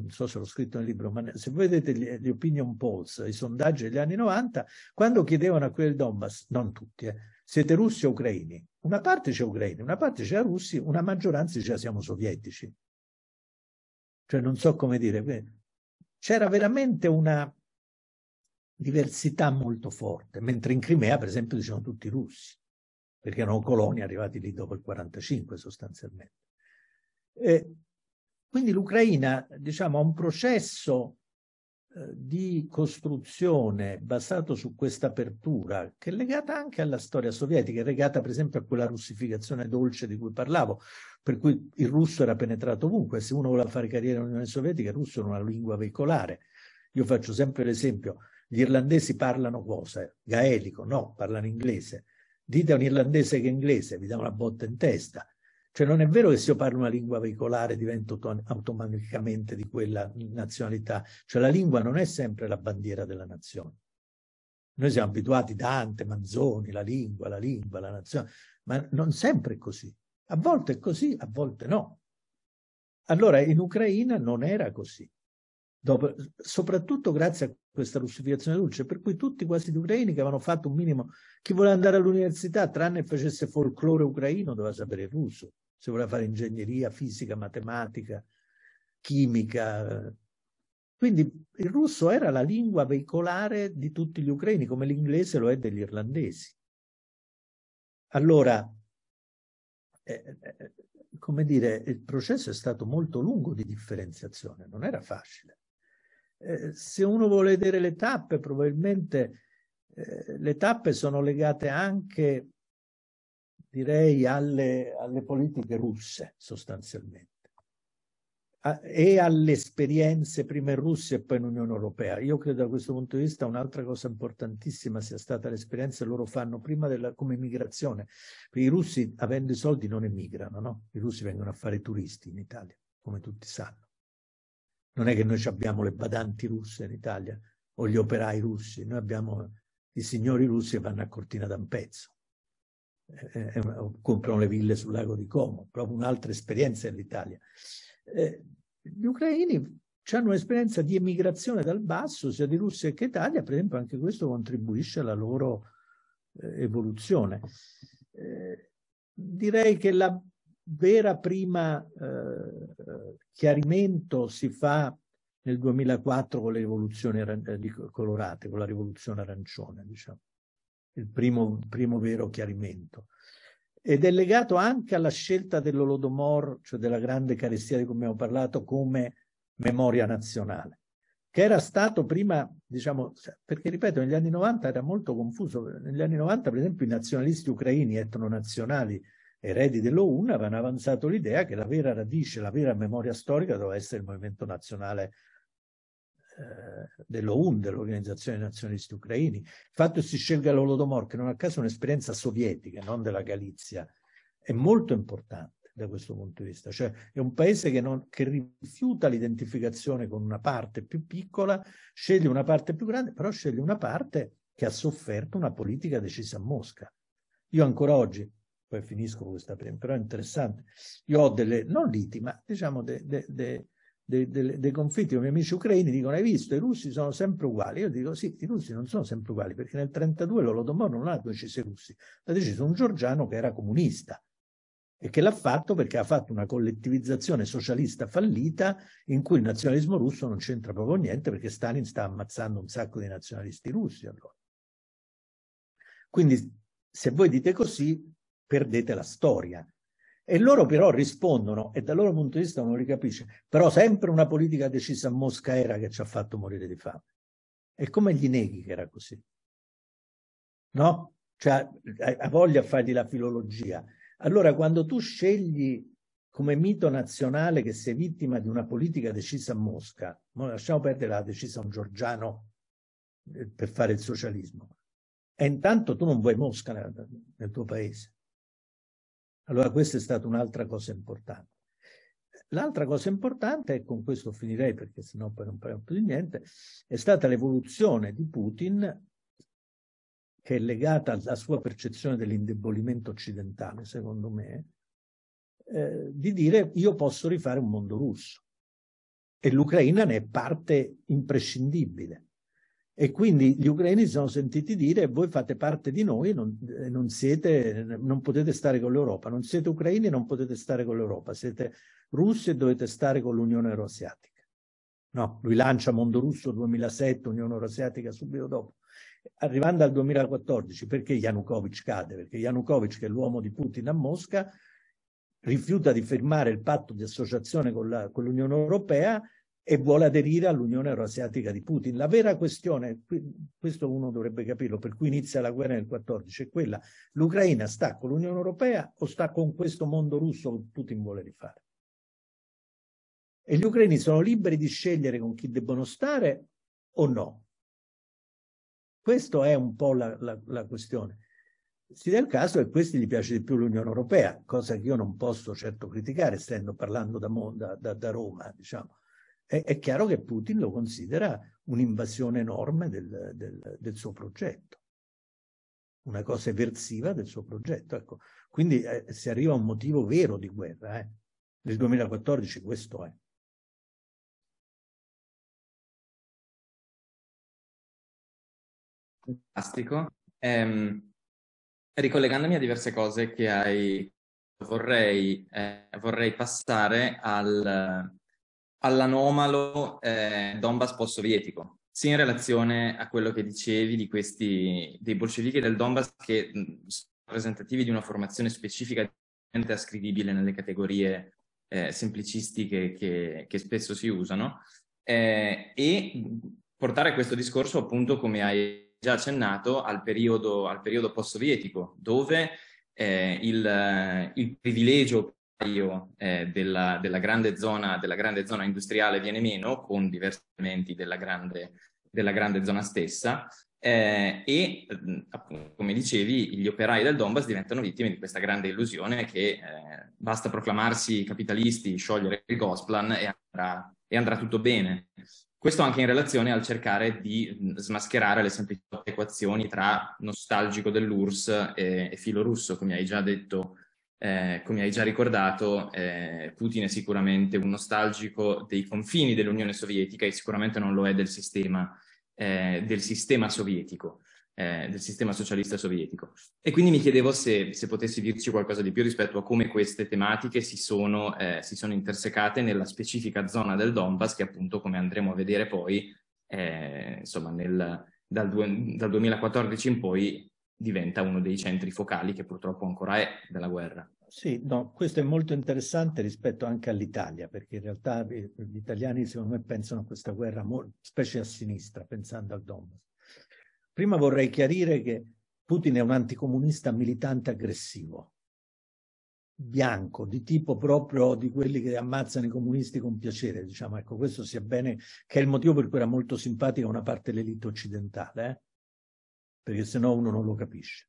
so se l'ho scritto nel libro, ma se voi vedete gli, gli opinion polls, i sondaggi degli anni 90, quando chiedevano a quelli del Donbass, non tutti, eh, siete russi o ucraini? Una parte c'è ucraini, una parte c'è russi, una maggioranza diceva ah, siamo sovietici. Cioè non so come dire, c'era veramente una diversità molto forte, mentre in Crimea per esempio dicevano tutti russi, perché erano coloni arrivati lì dopo il 45 sostanzialmente. E quindi l'Ucraina diciamo, ha un processo eh, di costruzione basato su questa apertura che è legata anche alla storia sovietica, è legata per esempio a quella russificazione dolce di cui parlavo, per cui il russo era penetrato ovunque, se uno voleva fare carriera nell'Unione Sovietica il russo era una lingua veicolare. Io faccio sempre l'esempio, gli irlandesi parlano cosa? Gaelico? No, parlano inglese. Dite a un irlandese che è inglese, vi dà una botta in testa. Cioè non è vero che se io parlo una lingua veicolare divento automaticamente di quella nazionalità, cioè la lingua non è sempre la bandiera della nazione. Noi siamo abituati Dante, Manzoni, la lingua, la lingua, la nazione, ma non sempre è così. A volte è così, a volte no. Allora in Ucraina non era così. Dopo, soprattutto grazie a questa russificazione dolce, per cui tutti quasi gli ucraini che avevano fatto un minimo, chi voleva andare all'università, tranne facesse folklore ucraino, doveva sapere il russo se voleva fare ingegneria, fisica, matematica, chimica. Quindi il russo era la lingua veicolare di tutti gli ucraini, come l'inglese lo è degli irlandesi. Allora, eh, eh, come dire, il processo è stato molto lungo di differenziazione, non era facile. Eh, se uno vuole vedere le tappe, probabilmente eh, le tappe sono legate anche direi alle, alle politiche russe sostanzialmente e alle esperienze prima in Russia e poi in Unione Europea. Io credo da questo punto di vista un'altra cosa importantissima sia stata l'esperienza che loro fanno prima della, come migrazione, perché i russi avendo i soldi non emigrano, no? i russi vengono a fare turisti in Italia, come tutti sanno. Non è che noi abbiamo le badanti russe in Italia o gli operai russi, noi abbiamo i signori russi che vanno a Cortina d'Ampezzo eh, eh comprano le ville sul lago di Como, proprio un'altra esperienza dell'Italia. Eh, gli ucraini hanno un'esperienza di emigrazione dal basso, sia di Russia che Italia, per esempio anche questo contribuisce alla loro eh, evoluzione. Eh, direi che la vera prima eh, chiarimento si fa nel 2004 con le rivoluzioni colorate, con la rivoluzione arancione, diciamo il primo, primo vero chiarimento. Ed è legato anche alla scelta dell'Olodomor, cioè della grande carestia di cui abbiamo parlato, come memoria nazionale, che era stato prima, diciamo, cioè, perché ripeto, negli anni 90 era molto confuso. Negli anni 90, per esempio, i nazionalisti ucraini etnonazionali eredi dell'OUN avevano avanzato l'idea che la vera radice, la vera memoria storica doveva essere il movimento nazionale eh, dell'OUN, dell'Organizzazione dei Nazionalisti Ucraini. Il fatto che si scelga l'Olodomor, che non a caso è un'esperienza sovietica, non della Galizia, è molto importante da questo punto di vista. Cioè è un paese che, non, che rifiuta l'identificazione con una parte più piccola, sceglie una parte più grande, però sceglie una parte che ha sofferto una politica decisa a Mosca. Io ancora oggi, poi finisco questa, prima, però è interessante, io ho delle, non liti, ma diciamo de, de, de dei, dei, dei conflitti con i miei amici ucraini dicono hai visto i russi sono sempre uguali io dico sì i russi non sono sempre uguali perché nel 1932 l'Olodomor non ha deciso i russi l'ha deciso un giorgiano che era comunista e che l'ha fatto perché ha fatto una collettivizzazione socialista fallita in cui il nazionalismo russo non c'entra proprio niente perché Stalin sta ammazzando un sacco di nazionalisti russi allora quindi se voi dite così perdete la storia e loro però rispondono, e dal loro punto di vista non li capisce, però sempre una politica decisa a Mosca era che ci ha fatto morire di fame. E come gli neghi che era così? No? Cioè, ha voglia di fargli la filologia. Allora, quando tu scegli come mito nazionale che sei vittima di una politica decisa a Mosca, lasciamo perdere la decisa a un giorgiano eh, per fare il socialismo, e intanto tu non vuoi Mosca nel, nel tuo paese allora questa è stata un'altra cosa importante. L'altra cosa importante, e con questo finirei perché sennò poi non parliamo più di niente, è stata l'evoluzione di Putin che è legata alla sua percezione dell'indebolimento occidentale, secondo me, eh, di dire io posso rifare un mondo russo e l'Ucraina ne è parte imprescindibile. E quindi gli ucraini si sono sentiti dire voi fate parte di noi, non, eh, non, siete, non potete stare con l'Europa, non siete ucraini e non potete stare con l'Europa, siete russi e dovete stare con l'Unione Euroasiatica. No, lui lancia Mondo Russo 2007, Unione Euroasiatica subito dopo. Arrivando al 2014, perché Yanukovych cade? Perché Yanukovych, che è l'uomo di Putin a Mosca, rifiuta di firmare il patto di associazione con, la, con l'Unione Europea e vuole aderire all'Unione Euroasiatica di Putin. La vera questione, questo uno dovrebbe capirlo, per cui inizia la guerra nel 14, è quella, l'Ucraina sta con l'Unione Europea o sta con questo mondo russo che Putin vuole rifare? E gli ucraini sono liberi di scegliere con chi debbono stare o no? Questo è un po' la, la, la questione. Si dà il caso che a questi gli piace di più l'Unione Europea, cosa che io non posso certo criticare, stendo parlando da, da, da Roma, diciamo è, è chiaro che Putin lo considera un'invasione enorme del, del, del, suo progetto, una cosa eversiva del suo progetto. Ecco. Quindi eh, si arriva a un motivo vero di guerra. Eh. Nel 2014 questo è. Fantastico. Um, ricollegandomi a diverse cose che hai, vorrei, eh, vorrei passare al, all'anomalo eh, Donbass post-sovietico, sia in relazione a quello che dicevi di questi, dei bolscevichi del Donbass che sono rappresentativi di una formazione specifica ascrivibile nelle categorie eh, semplicistiche che, che, spesso si usano, eh, e portare questo discorso appunto, come hai già accennato, al periodo, al periodo post-sovietico, dove eh, il, il privilegio eh, della, della, grande zona, della, grande zona, industriale viene meno, con diversi elementi della grande, della grande zona stessa, eh, e appunto, come dicevi, gli operai del Donbass diventano vittime di questa grande illusione che eh, basta proclamarsi capitalisti, sciogliere il Gosplan e andrà, e andrà tutto bene. Questo anche in relazione al cercare di smascherare le semplici equazioni tra nostalgico dell'URSS e, e filo russo, come hai già detto eh, come hai già ricordato, eh, Putin è sicuramente un nostalgico dei confini dell'Unione Sovietica e sicuramente non lo è del sistema, eh, del sistema sovietico, eh, del sistema socialista sovietico. E quindi mi chiedevo se, se, potessi dirci qualcosa di più rispetto a come queste tematiche si sono, eh, si sono intersecate nella specifica zona del Donbass, che appunto, come andremo a vedere poi, eh, insomma, nel, dal, due, dal 2014 in poi diventa uno dei centri focali che purtroppo ancora è della guerra. Sì, no, questo è molto interessante rispetto anche all'Italia, perché in realtà gli italiani secondo me pensano a questa guerra, specie a sinistra, pensando al Donbass. Prima vorrei chiarire che Putin è un anticomunista militante aggressivo, bianco, di tipo proprio di quelli che ammazzano i comunisti con piacere, diciamo, ecco, questo sia bene, che è il motivo per cui era molto simpatica una parte dell'elite occidentale, eh? perché sennò uno non lo capisce.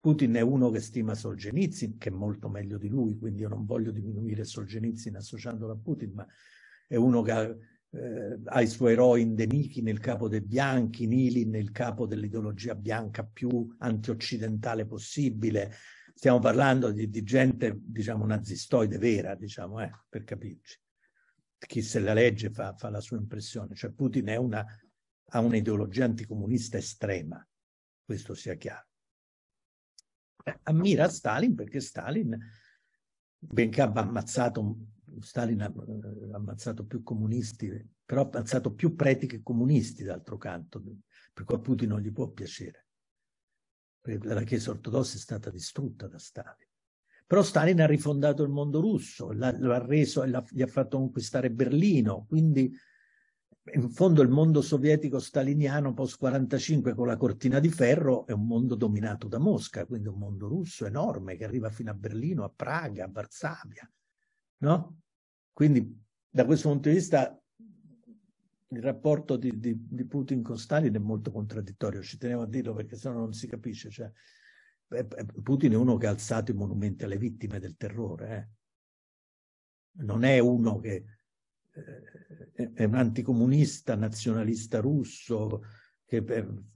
Putin è uno che stima Solzhenitsyn, che è molto meglio di lui, quindi io non voglio diminuire Solzhenitsyn associandolo a Putin, ma è uno che ha, eh, ha i suoi eroi indenichi nel capo dei bianchi, Nili nel capo dell'ideologia bianca più antioccidentale possibile. Stiamo parlando di, di gente, diciamo, nazistoide vera, diciamo, eh, per capirci. Chi se la legge fa, fa la sua impressione. Cioè Putin è una a un'ideologia anticomunista estrema, questo sia chiaro. Eh, ammira Stalin perché Stalin, benché abbia ammazzato, Stalin ha eh, ammazzato più comunisti, però ha ammazzato più preti che comunisti, d'altro canto, per cui a Putin non gli può piacere, perché la Chiesa ortodossa è stata distrutta da Stalin. Però Stalin ha rifondato il mondo russo, l'ha, l'ha reso, l'ha, gli ha fatto conquistare Berlino, quindi in fondo il mondo sovietico staliniano post 45 con la cortina di ferro è un mondo dominato da Mosca, quindi un mondo russo enorme che arriva fino a Berlino, a Praga, a Varsavia, no? Quindi da questo punto di vista il rapporto di, di, di, Putin con Stalin è molto contraddittorio, ci tenevo a dirlo perché sennò non si capisce. Cioè, eh, eh, Putin è uno che ha alzato i monumenti alle vittime del terrore, eh? non è uno che è un anticomunista nazionalista russo che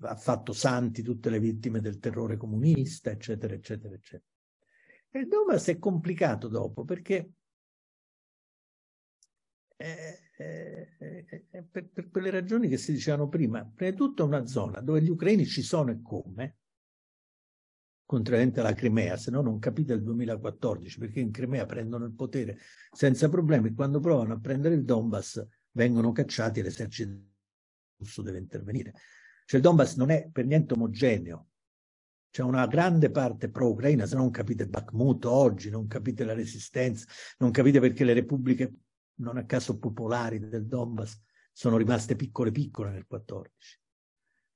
ha fatto santi tutte le vittime del terrore comunista, eccetera, eccetera, eccetera. E il si è complicato dopo perché eh, eh, per, per, quelle ragioni che si dicevano prima, prima di tutto è una zona dove gli ucraini ci sono e come, contrariamente alla Crimea, se no non capite il 2014, perché in Crimea prendono il potere senza problemi, quando provano a prendere il Donbass vengono cacciati e l'esercito russo deve intervenire. Cioè il Donbass non è per niente omogeneo, c'è una grande parte pro-Ucraina, se non capite Bakhmut oggi, non capite la resistenza, non capite perché le repubbliche non a caso popolari del Donbass sono rimaste piccole piccole nel 14.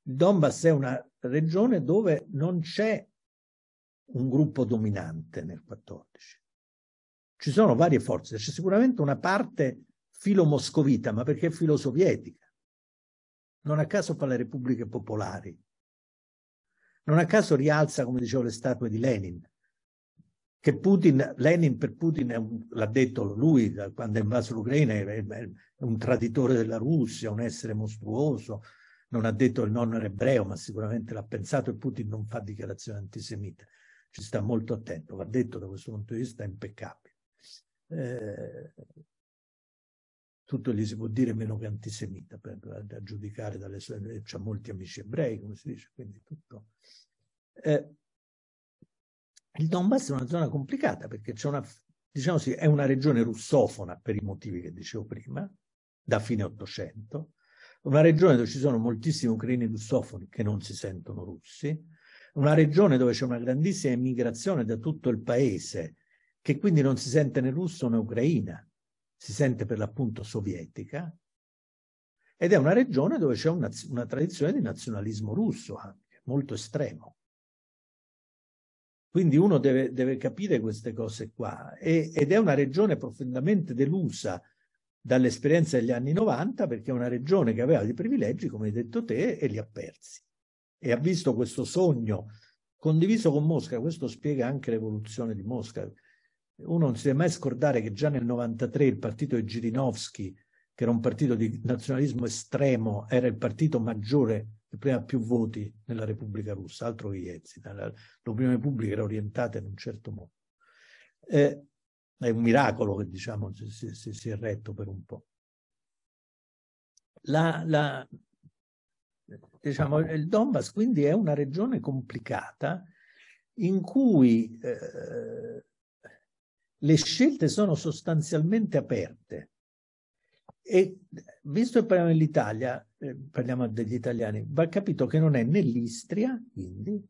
Il Donbass è una regione dove non c'è un gruppo dominante nel 14. Ci sono varie forze, c'è sicuramente una parte filomoscovita, ma perché è filosovietica. Non a caso fa le repubbliche popolari. Non a caso rialza, come dicevo, le statue di Lenin. Che Putin, Lenin per Putin, l'ha detto lui quando è invaso l'Ucraina, è, un traditore della Russia, un essere mostruoso. Non ha detto il nonno era ebreo, ma sicuramente l'ha pensato e Putin non fa dichiarazioni antisemite ci sta molto attento, va detto da questo punto di vista è impeccabile. Eh, tutto gli si può dire meno che antisemita, per, da giudicare dalle sue... Eh, ha molti amici ebrei, come si dice, quindi tutto. Eh, il Donbass è una zona complicata perché c'è una, diciamo sì, è una regione russofona per i motivi che dicevo prima, da fine Ottocento, una regione dove ci sono moltissimi ucraini russofoni che non si sentono russi, una regione dove c'è una grandissima immigrazione da tutto il paese, che quindi non si sente né russo né ucraina, si sente per l'appunto sovietica, ed è una regione dove c'è una, una tradizione di nazionalismo russo anche, molto estremo. Quindi uno deve, deve, capire queste cose qua e, ed è una regione profondamente delusa dall'esperienza degli anni 90 perché è una regione che aveva dei privilegi, come hai detto te, e li ha persi e ha visto questo sogno condiviso con Mosca, questo spiega anche l'evoluzione di Mosca. Uno non si deve mai scordare che già nel 93 il partito di Girinovsky, che era un partito di nazionalismo estremo, era il partito maggiore che prima più voti nella Repubblica Russa, altro che Yeltsin. L'opinione pubblica era orientata in un certo modo. Eh, è un miracolo che diciamo si, si, si è retto per un po'. La, la, diciamo, il Donbass quindi è una regione complicata in cui eh, le scelte sono sostanzialmente aperte. E visto che parliamo dell'Italia, eh, parliamo degli italiani, va capito che non è nell'Istria, quindi,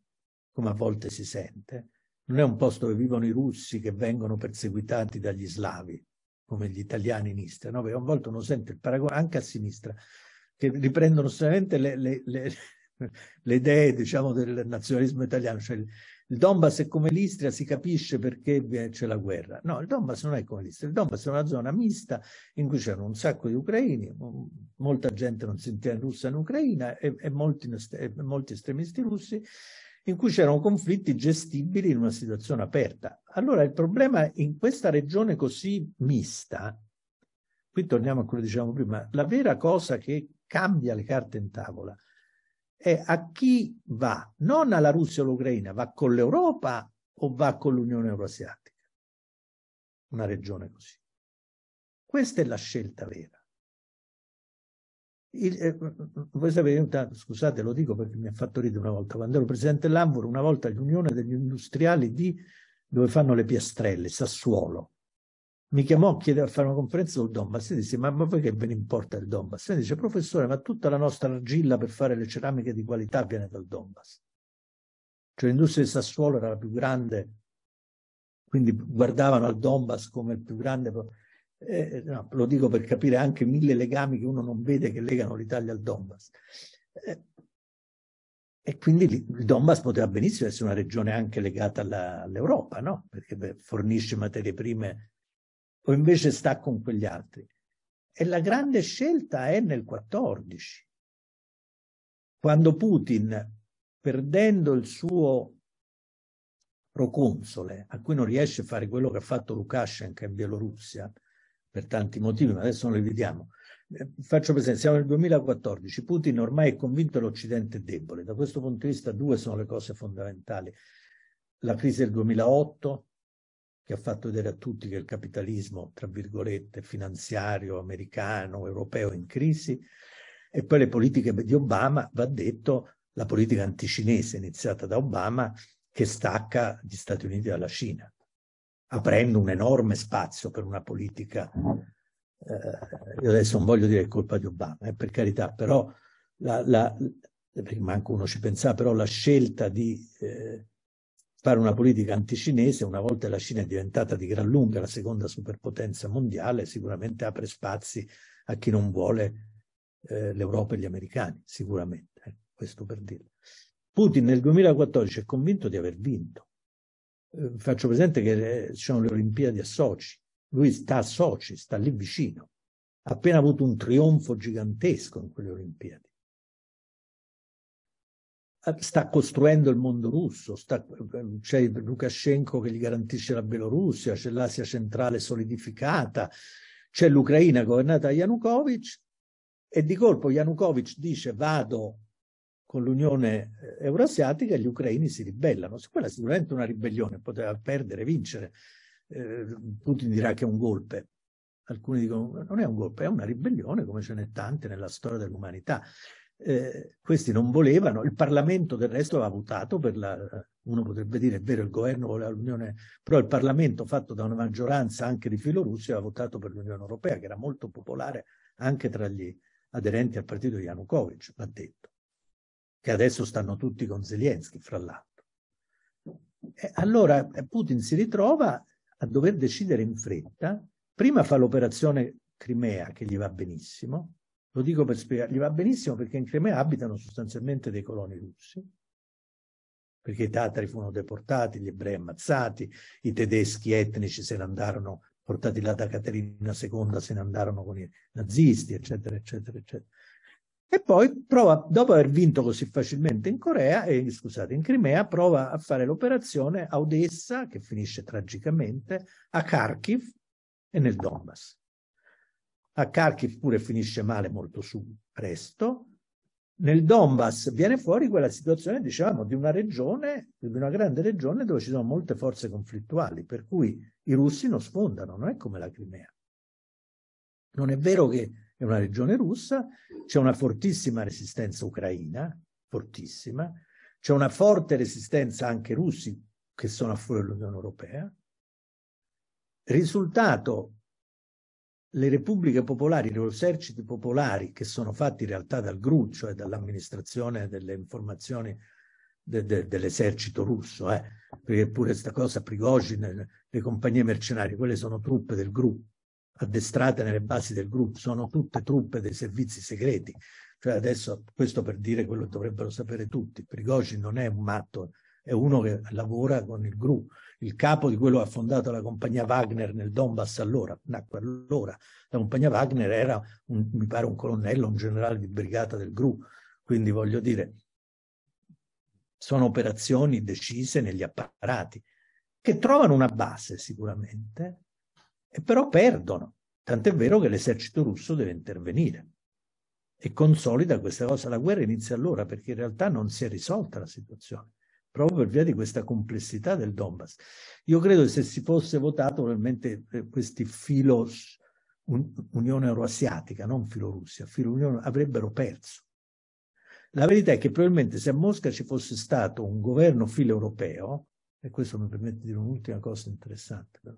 come a volte si sente, non è un posto dove vivono i russi che vengono perseguitati dagli slavi, come gli italiani in Istria. No? Perché a volte uno sente il paragone anche a sinistra, che riprendono seriamente le, le, le, le, idee diciamo, del nazionalismo italiano. Cioè, il Donbass è come l'Istria, si capisce perché c'è la guerra. No, il Donbass non è come l'Istria, il Donbass è una zona mista in cui c'erano un sacco di ucraini, molta gente non sentiva in Russia in Ucraina e, e, molti, e molti estremisti russi, in cui c'erano conflitti gestibili in una situazione aperta. Allora il problema in questa regione così mista qui torniamo a quello che dicevamo prima, la vera cosa che cambia le carte in tavola. E a chi va? Non alla Russia o all'Ucraina, va con l'Europa o va con l'Unione Euroasiatica? Una regione così. Questa è la scelta vera. Il, eh, voi sapete, scusate, lo dico perché mi ha fatto ridere una volta, quando ero presidente dell'Anvor, una volta l'Unione degli Industriali di dove fanno le piastrelle, Sassuolo, mi chiamò a, chiedere, a fare una conferenza sul Donbass e disse ma, ma voi che ve ne importa il Donbass? E dice professore ma tutta la nostra argilla per fare le ceramiche di qualità viene dal Donbass. Cioè l'industria di Sassuolo era la più grande, quindi guardavano al Donbass come il più grande... Eh, no, lo dico per capire anche mille legami che uno non vede che legano l'Italia al Donbass. Eh, e quindi il Donbass poteva benissimo essere una regione anche legata all'Europa, no? perché beh, fornisce materie prime o invece sta con quegli altri. E la grande scelta è nel 14, quando Putin, perdendo il suo proconsole, a cui non riesce a fare quello che ha fatto Lukashenko in Bielorussia, per tanti motivi, ma adesso non li vediamo, eh, faccio presente, siamo nel 2014, Putin ormai è convinto che l'Occidente è debole, da questo punto di vista due sono le cose fondamentali, la crisi del 2008 che ha fatto vedere a tutti che il capitalismo, tra virgolette, finanziario, americano, europeo è in crisi, e poi le politiche di Obama, va detto, la politica anticinese iniziata da Obama che stacca gli Stati Uniti dalla Cina, aprendo un enorme spazio per una politica, eh, io adesso non voglio dire colpa di Obama, eh, per carità, però la, la, prima uno ci pensava, però la scelta di eh, fare una politica anticinese, una volta la Cina è diventata di gran lunga la seconda superpotenza mondiale, sicuramente apre spazi a chi non vuole eh, l'Europa e gli americani, sicuramente, eh, questo per dirlo. Putin nel 2014 è convinto di aver vinto. Eh, faccio presente che eh, ci sono le Olimpiadi a Sochi, lui sta a Sochi, sta lì vicino, ha appena avuto un trionfo gigantesco in quelle Olimpiadi. Eh, sta costruendo il mondo russo, sta, eh, c'è Lukashenko che gli garantisce la Bielorussia, c'è l'Asia centrale solidificata, c'è l'Ucraina governata da Yanukovych e di colpo Yanukovych dice vado con l'Unione eh, Euroasiatica e gli ucraini si ribellano. Quella è sicuramente una ribellione, poteva perdere, vincere. Putin dirà che è un golpe. Alcuni dicono non è un golpe, è una ribellione come ce n'è tante nella storia dell'umanità. Eh, questi non volevano, il Parlamento del resto aveva votato per la, uno potrebbe dire è vero il governo voleva l'Unione, però il Parlamento fatto da una maggioranza anche di filorussi aveva votato per l'Unione Europea che era molto popolare anche tra gli aderenti al partito di Yanukovych, va detto, che adesso stanno tutti con Zelensky fra l'altro. E allora eh, Putin si ritrova a dover decidere in fretta, prima fa l'operazione Crimea che gli va benissimo, lo dico per spiegare, gli va benissimo perché in Crimea abitano sostanzialmente dei coloni russi, perché i tatari furono deportati, gli ebrei ammazzati, i tedeschi etnici se ne andarono, portati là da Caterina II, se ne andarono con i nazisti, eccetera, eccetera, eccetera. E poi prova, dopo aver vinto così facilmente in Corea, eh, scusate, in Crimea, prova a fare l'operazione a Odessa, che finisce tragicamente, a Kharkiv e nel Donbass a Kharkiv pure finisce male molto su, presto. Nel Donbass viene fuori quella situazione, diciamo, di una regione, di una grande regione dove ci sono molte forze conflittuali, per cui i russi non sfondano, non è come la Crimea. Non è vero che è una regione russa, c'è una fortissima resistenza ucraina, fortissima, c'è una forte resistenza anche russi che sono a fuori dell'Unione Europea. Risultato, le repubbliche popolari, gli eserciti popolari che sono fatti in realtà dal GRU, cioè dall'amministrazione delle informazioni de, de, dell'esercito russo, eh, perché pure questa cosa Prigogine, le compagnie mercenarie, quelle sono truppe del GRU, addestrate nelle basi del GRU, sono tutte truppe dei servizi segreti. Cioè adesso questo per dire quello che dovrebbero sapere tutti, Prigogine non è un matto, è uno che lavora con il GRU il capo di quello che ha fondato la compagnia Wagner nel Donbass allora, nacque allora. La compagnia Wagner era, un, mi pare, un colonnello, un generale di brigata del GRU, quindi voglio dire, sono operazioni decise negli apparati, che trovano una base sicuramente, e però perdono. Tant'è vero che l'esercito russo deve intervenire e consolida questa cosa. La guerra inizia allora perché in realtà non si è risolta la situazione proprio per via di questa complessità del Donbass. Io credo che se si fosse votato probabilmente eh, questi filo Unione Euroasiatica, non filo Russia, filo Unione, avrebbero perso. La verità è che probabilmente se a Mosca ci fosse stato un governo filo europeo, e questo mi permette di dire un'ultima cosa interessante, però,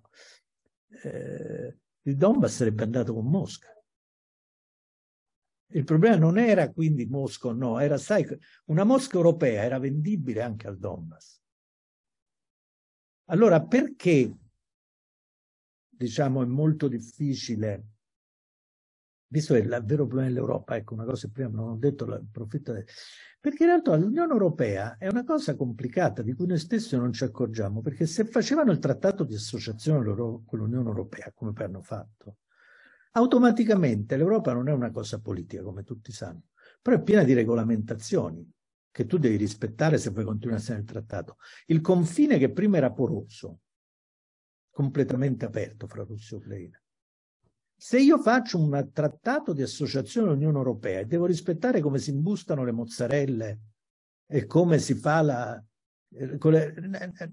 eh, il Donbass sarebbe andato con Mosca il problema non era quindi Mosca o no, era sai, una Mosca europea era vendibile anche al Donbass. Allora perché, diciamo, è molto difficile, visto che il vero problema dell'Europa, ecco una cosa che prima non ho detto, la, approfitto, perché in realtà l'Unione Europea è una cosa complicata di cui noi stessi non ci accorgiamo, perché se facevano il trattato di associazione con l'Unione Europea, come poi hanno fatto, automaticamente l'Europa non è una cosa politica, come tutti sanno, però è piena di regolamentazioni che tu devi rispettare se vuoi continuare a essere nel trattato. Il confine che prima era poroso, completamente aperto fra Russia e Ucraina. Se io faccio un trattato di associazione all'Unione Europea e devo rispettare come si imbustano le mozzarelle e come si fa la, eh, le,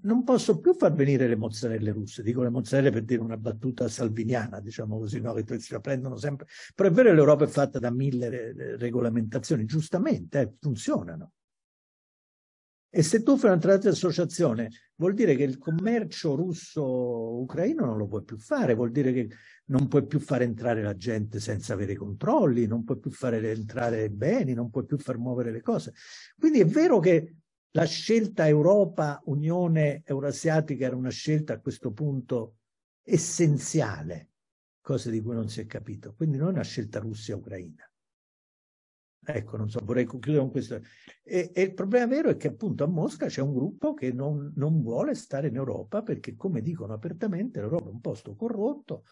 non posso più far venire le mozzarelle russe, dico le mozzarelle per dire una battuta salviniana, diciamo così, no? che si prendono sempre, però è vero l'Europa è fatta da mille regolamentazioni, giustamente, eh, funzionano. E se tu fai una tratta associazione vuol dire che il commercio russo-ucraino non lo puoi più fare, vuol dire che non puoi più far entrare la gente senza avere controlli, non puoi più far entrare beni, non puoi più far muovere le cose. Quindi è vero che la scelta Europa-Unione Eurasiatica era una scelta a questo punto essenziale, cosa di cui non si è capito. Quindi non è una scelta Russia-Ucraina. Ecco, non so, vorrei concludere con questo. E, e, il problema vero è che appunto a Mosca c'è un gruppo che non, non vuole stare in Europa perché, come dicono apertamente, l'Europa è un posto corrotto,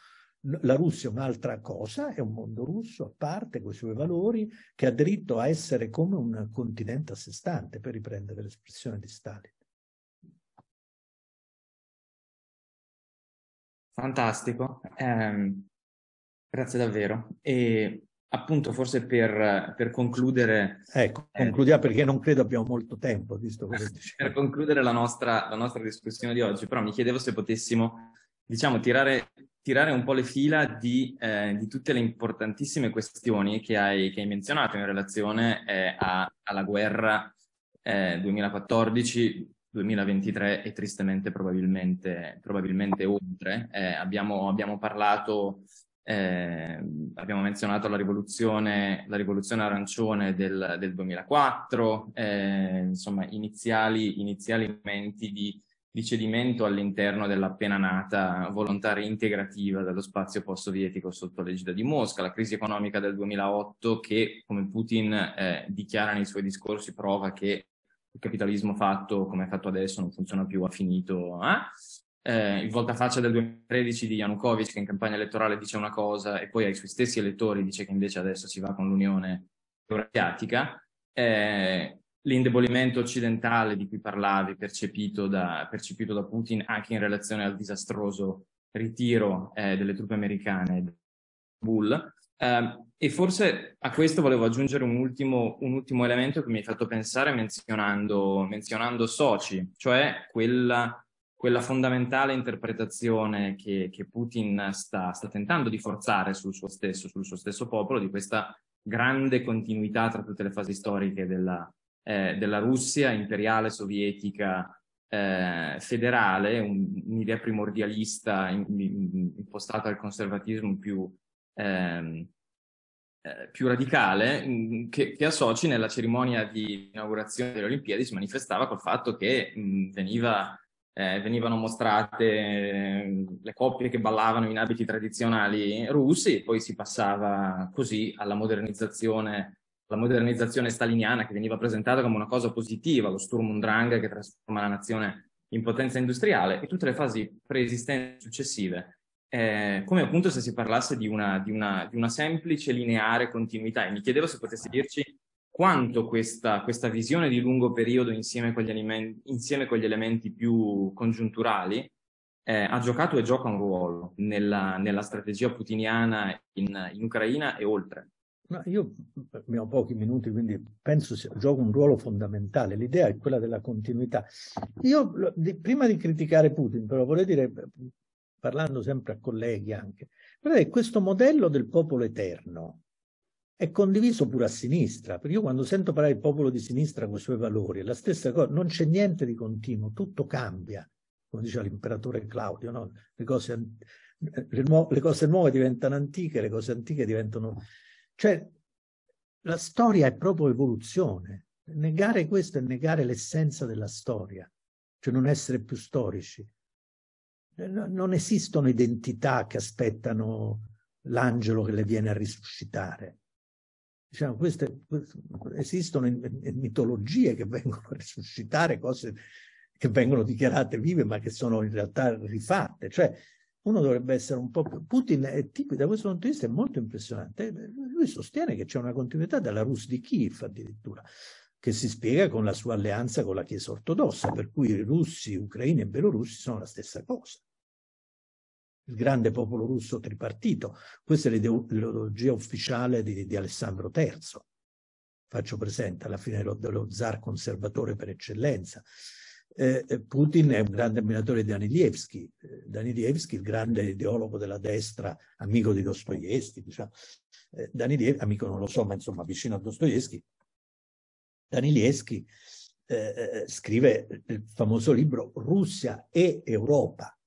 la Russia è un'altra cosa, è un mondo russo a parte con i suoi valori, che ha diritto a essere come un continente a sé stante, per riprendere l'espressione di Stalin. Fantastico, eh, grazie davvero. E appunto forse per, per concludere... Ecco, eh, concludiamo eh, perché non credo abbiamo molto tempo, visto quello che Per concludere la nostra, la nostra discussione di oggi, però mi chiedevo se potessimo diciamo, tirare, tirare un po' le fila di, eh, di tutte le importantissime questioni che hai, che hai menzionato in relazione eh, a, alla guerra eh, 2014. 2023 e tristemente probabilmente, probabilmente oltre. Eh, abbiamo, abbiamo, parlato, eh, abbiamo menzionato la rivoluzione, la rivoluzione arancione del, del 2004, eh, insomma iniziali, iniziali menti di di cedimento all'interno dell'appena nata volontaria integrativa dello spazio post-sovietico sotto l'egida di Mosca, la crisi economica del 2008 che, come Putin eh, dichiara nei suoi discorsi, prova che il capitalismo fatto come è fatto adesso non funziona più, ha finito. Eh? Eh, il voltafaccia del 2013 di Yanukovych che in campagna elettorale dice una cosa e poi ai suoi stessi elettori dice che invece adesso si va con l'Unione Eurasiatica. Eh, l'indebolimento occidentale di cui parlavi, percepito da, percepito da, Putin anche in relazione al disastroso ritiro eh, delle truppe americane Bull. Eh, e forse a questo volevo aggiungere un ultimo, un ultimo elemento che mi hai fatto pensare menzionando, menzionando soci, cioè quella, quella fondamentale interpretazione che, che Putin sta, sta, tentando di forzare sul suo stesso, sul suo stesso popolo, di questa grande continuità tra tutte le fasi storiche della, eh, della Russia imperiale sovietica eh, federale, un, un'idea primordialista impostata al conservatismo più, ehm, eh, più radicale, mm, che, che a Sochi nella cerimonia di inaugurazione delle Olimpiadi si manifestava col fatto che mh, mm, veniva eh, venivano mostrate mm, le coppie che ballavano in abiti tradizionali russi e poi si passava così alla modernizzazione la modernizzazione staliniana che veniva presentata come una cosa positiva, lo Sturm und Drang che trasforma la nazione in potenza industriale e tutte le fasi preesistenti successive, eh, come appunto se si parlasse di una, di, una, di una, semplice lineare continuità e mi chiedevo se potessi dirci quanto questa, questa visione di lungo periodo insieme con gli, elementi, insieme con gli elementi più congiunturali eh, ha giocato e gioca un ruolo nella, nella strategia putiniana in, in Ucraina e oltre. Ma io ho mm, pochi minuti, quindi penso che gioco un ruolo fondamentale. L'idea è quella della continuità. Io, di, prima di criticare Putin, però vorrei dire, parlando sempre a colleghi anche, che questo modello del popolo eterno è condiviso pure a sinistra, perché io quando sento parlare il popolo di sinistra con i suoi valori, è la stessa cosa, non c'è niente di continuo, tutto cambia, come diceva l'imperatore Claudio, no? le, cose, le, le cose nuove diventano antiche, le cose antiche diventano cioè, la storia è proprio evoluzione. Negare questo è negare l'essenza della storia, cioè non essere più storici. Eh, non esistono identità che aspettano l'angelo che le viene a risuscitare. Diciamo, queste, queste, esistono in, in mitologie che vengono a risuscitare cose che vengono dichiarate vive ma che sono in realtà rifatte. Cioè, uno dovrebbe essere un po' più... Putin è tipico, da questo punto di vista è molto impressionante. Lui sostiene che c'è una continuità dalla Rus di Kiev addirittura, che si spiega con la sua alleanza con la Chiesa ortodossa, per cui i russi, ucraini e belorussi sono la stessa cosa. Il grande popolo russo tripartito. Questa è l'ideologia ufficiale di, di Alessandro III. Faccio presente, alla fine lo, lo zar conservatore per eccellenza. Eh, eh, Putin è un grande ammiratore di Danilievski, eh, Danilievski il grande ideologo della destra, amico di Dostoevsky, diciamo. eh, Daniliev, amico non lo so, ma insomma vicino a Dostoevsky. Danilievski eh, eh, scrive il famoso libro Russia e Europa,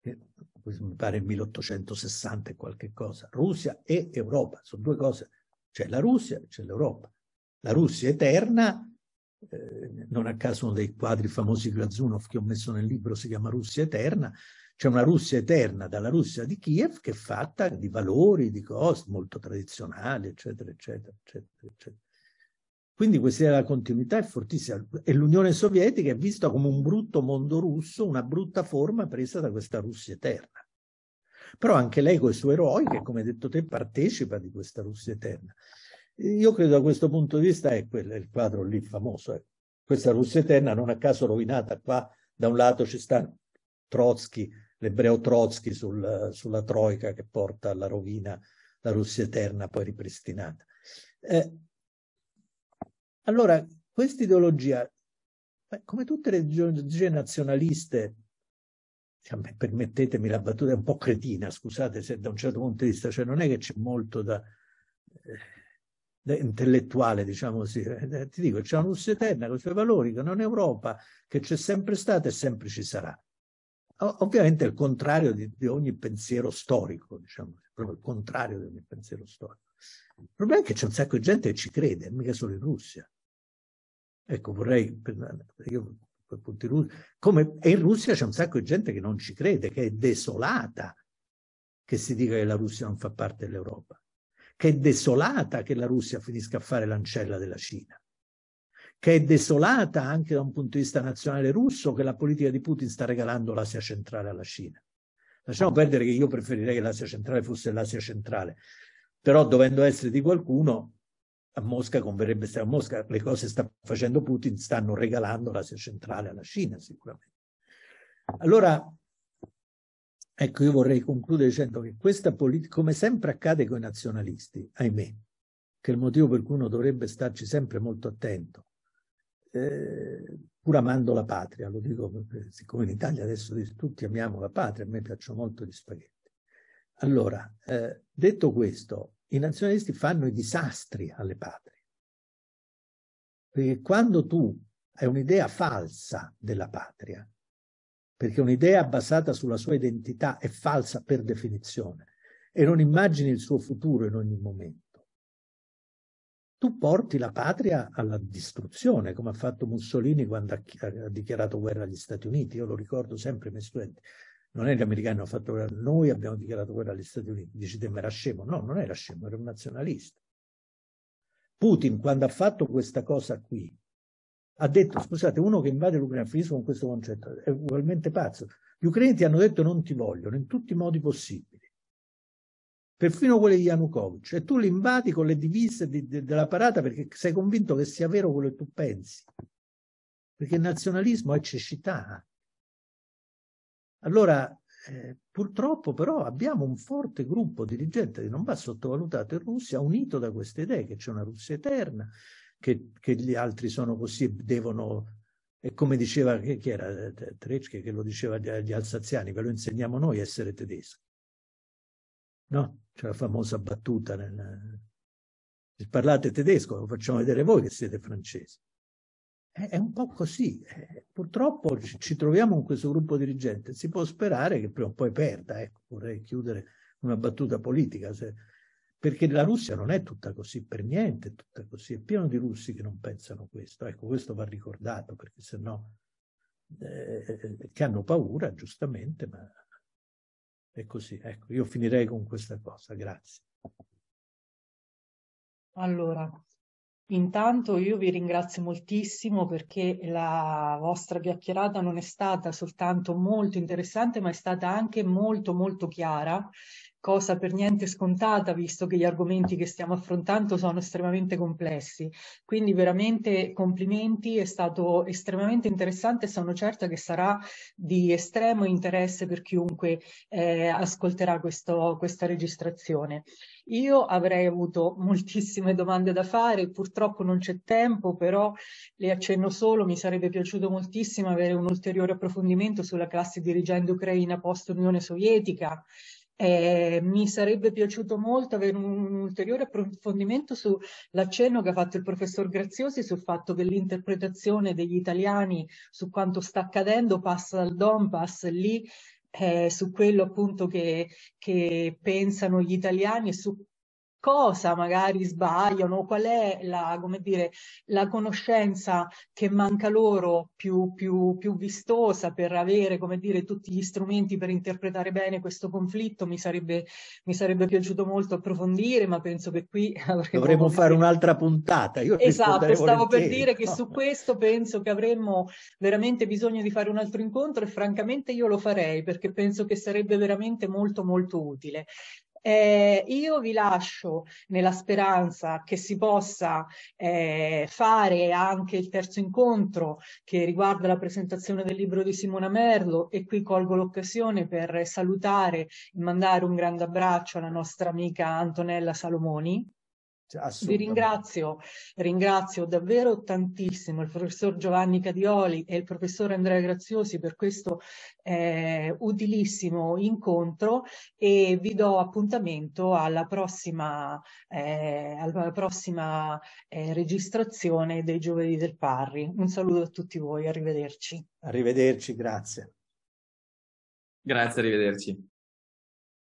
che mi pare 1860 e qualche cosa, Russia e Europa, sono due cose, c'è la Russia e c'è l'Europa. La Russia eterna eh, non a caso uno dei quadri famosi di Glazunov che ho messo nel libro si chiama Russia Eterna, c'è una Russia eterna dalla Russia di Kiev che è fatta di valori, di cose molto tradizionali, eccetera, eccetera, eccetera, eccetera. Quindi questa idea della continuità è fortissima e l'Unione Sovietica è vista come un brutto mondo russo, una brutta forma presa da questa Russia eterna. Però anche lei con i suoi eroi, che come detto te partecipa di questa Russia eterna. Io credo da questo punto di vista è quello, il quadro lì famoso. Eh. Questa Russia eterna non a caso rovinata qua, da un lato ci sta Trotsky, l'ebreo Trotsky sul, sulla Troica che porta alla rovina la Russia eterna poi ripristinata. Eh, allora, questa ideologia, come tutte le ideologie nazionaliste, cioè, permettetemi la battuta, è un po' cretina, scusate se da un certo punto di vista, cioè non è che c'è molto da... Eh, eh, intellettuale, diciamo così. Eh, eh, ti dico, c'è una Russia eterna con i suoi valori, che non è Europa, che c'è sempre stata e sempre ci sarà. ovviamente è il contrario di, di, ogni pensiero storico, diciamo, proprio il contrario di ogni pensiero storico. Il problema è che c'è un sacco di gente che ci crede, mica solo in Russia. Ecco, vorrei, io, come, in Russia c'è un sacco di gente che non ci crede, che è desolata che si dica che la Russia non fa parte dell'Europa che è desolata che la Russia finisca a fare l'ancella della Cina, che è desolata anche da un punto di vista nazionale russo che la politica di Putin sta regalando l'Asia centrale alla Cina. Lasciamo perdere che io preferirei che l'Asia centrale fosse l'Asia centrale, però dovendo essere di qualcuno, a Mosca converrebbe stare a Mosca, le cose sta facendo Putin, stanno regalando l'Asia centrale alla Cina sicuramente. Allora Ecco, io vorrei concludere dicendo che questa politica, come sempre accade con i nazionalisti, ahimè, che è il motivo per cui uno dovrebbe starci sempre molto attento, eh, pur amando la patria, lo dico perché, siccome in Italia adesso tutti amiamo la patria, a me piacciono molto gli spaghetti. Allora, eh, detto questo, i nazionalisti fanno i disastri alle patrie, perché quando tu hai un'idea falsa della patria, perché un'idea basata sulla sua identità è falsa per definizione e non immagini il suo futuro in ogni momento. Tu porti la patria alla distruzione, come ha fatto Mussolini quando ha, dichiarato guerra agli Stati Uniti. Io lo ricordo sempre ai miei studenti. Non è gli americani che hanno fatto guerra, noi abbiamo dichiarato guerra agli Stati Uniti. Dici te, ma era scemo? No, non era scemo, era un nazionalista. Putin, quando ha fatto questa cosa qui, ha detto, scusate, uno che invade l'Ucraina, finisco con questo concetto, è ugualmente pazzo. Gli ucraini ti hanno detto non ti vogliono in tutti i modi possibili, perfino quelli di Yanukovych, e tu li invadi con le divise di, de, della parata perché sei convinto che sia vero quello che tu pensi, perché il nazionalismo è cecità. Allora, eh, purtroppo però abbiamo un forte gruppo dirigente che non va sottovalutato in Russia, unito da queste idee che c'è una Russia eterna, che, che gli altri sono così, devono... E come diceva, chi era eh, Trecce che lo diceva agli alsaziani, ve lo insegniamo noi a essere tedeschi. No? C'è la famosa battuta nel, se parlate tedesco, lo facciamo vedere voi che siete francesi. È, è un po' così. purtroppo ci, ci, troviamo con questo gruppo dirigente. Si può sperare che prima o poi perda. Ecco, vorrei chiudere una battuta politica. Se, perché la Russia non è tutta così per niente, è tutta così, è pieno di russi che non pensano questo. Ecco, questo va ricordato perché se no, eh, eh, che hanno paura giustamente, ma è così. Ecco, io finirei con questa cosa, grazie. Allora, Intanto io vi ringrazio moltissimo perché la vostra chiacchierata non è stata soltanto molto interessante, ma è stata anche molto molto chiara cosa per niente scontata, visto che gli argomenti che stiamo affrontando sono estremamente complessi. Quindi veramente complimenti, è stato estremamente interessante e sono certa che sarà di estremo interesse per chiunque eh, ascolterà questo, questa registrazione. Io avrei avuto moltissime domande da fare, purtroppo non c'è tempo, però le accenno solo, mi sarebbe piaciuto moltissimo avere un ulteriore approfondimento sulla classe dirigente ucraina post Unione Sovietica, eh, mi sarebbe piaciuto molto avere un, ulteriore approfondimento sull'accenno che ha fatto il professor Graziosi sul fatto che l'interpretazione degli italiani su quanto sta accadendo passa dal Donbass lì, eh, su quello appunto che, che pensano gli italiani e su cosa magari sbagliano, qual è la, come dire, la conoscenza che manca loro più, più, più vistosa per avere come dire, tutti gli strumenti per interpretare bene questo conflitto. Mi sarebbe, mi sarebbe piaciuto molto approfondire, ma penso che qui dovremmo fare un'altra puntata. Io esatto, stavo volentieri. per dire che su questo penso che avremmo veramente bisogno di fare un altro incontro e francamente io lo farei perché penso che sarebbe veramente molto molto utile. Eh, io vi lascio nella speranza che si possa eh, fare anche il terzo incontro che riguarda la presentazione del libro di Simona Merlo e qui colgo l'occasione per salutare e mandare un grande abbraccio alla nostra amica Antonella Salomoni cioè, vi ringrazio, ringrazio davvero tantissimo il professor Giovanni Cadioli e il professor Andrea Graziosi per questo eh, utilissimo incontro e vi do appuntamento alla prossima, eh, alla prossima eh, registrazione dei Giovedì del Parri. Un saluto a tutti voi, arrivederci. Arrivederci, grazie. Grazie, arrivederci.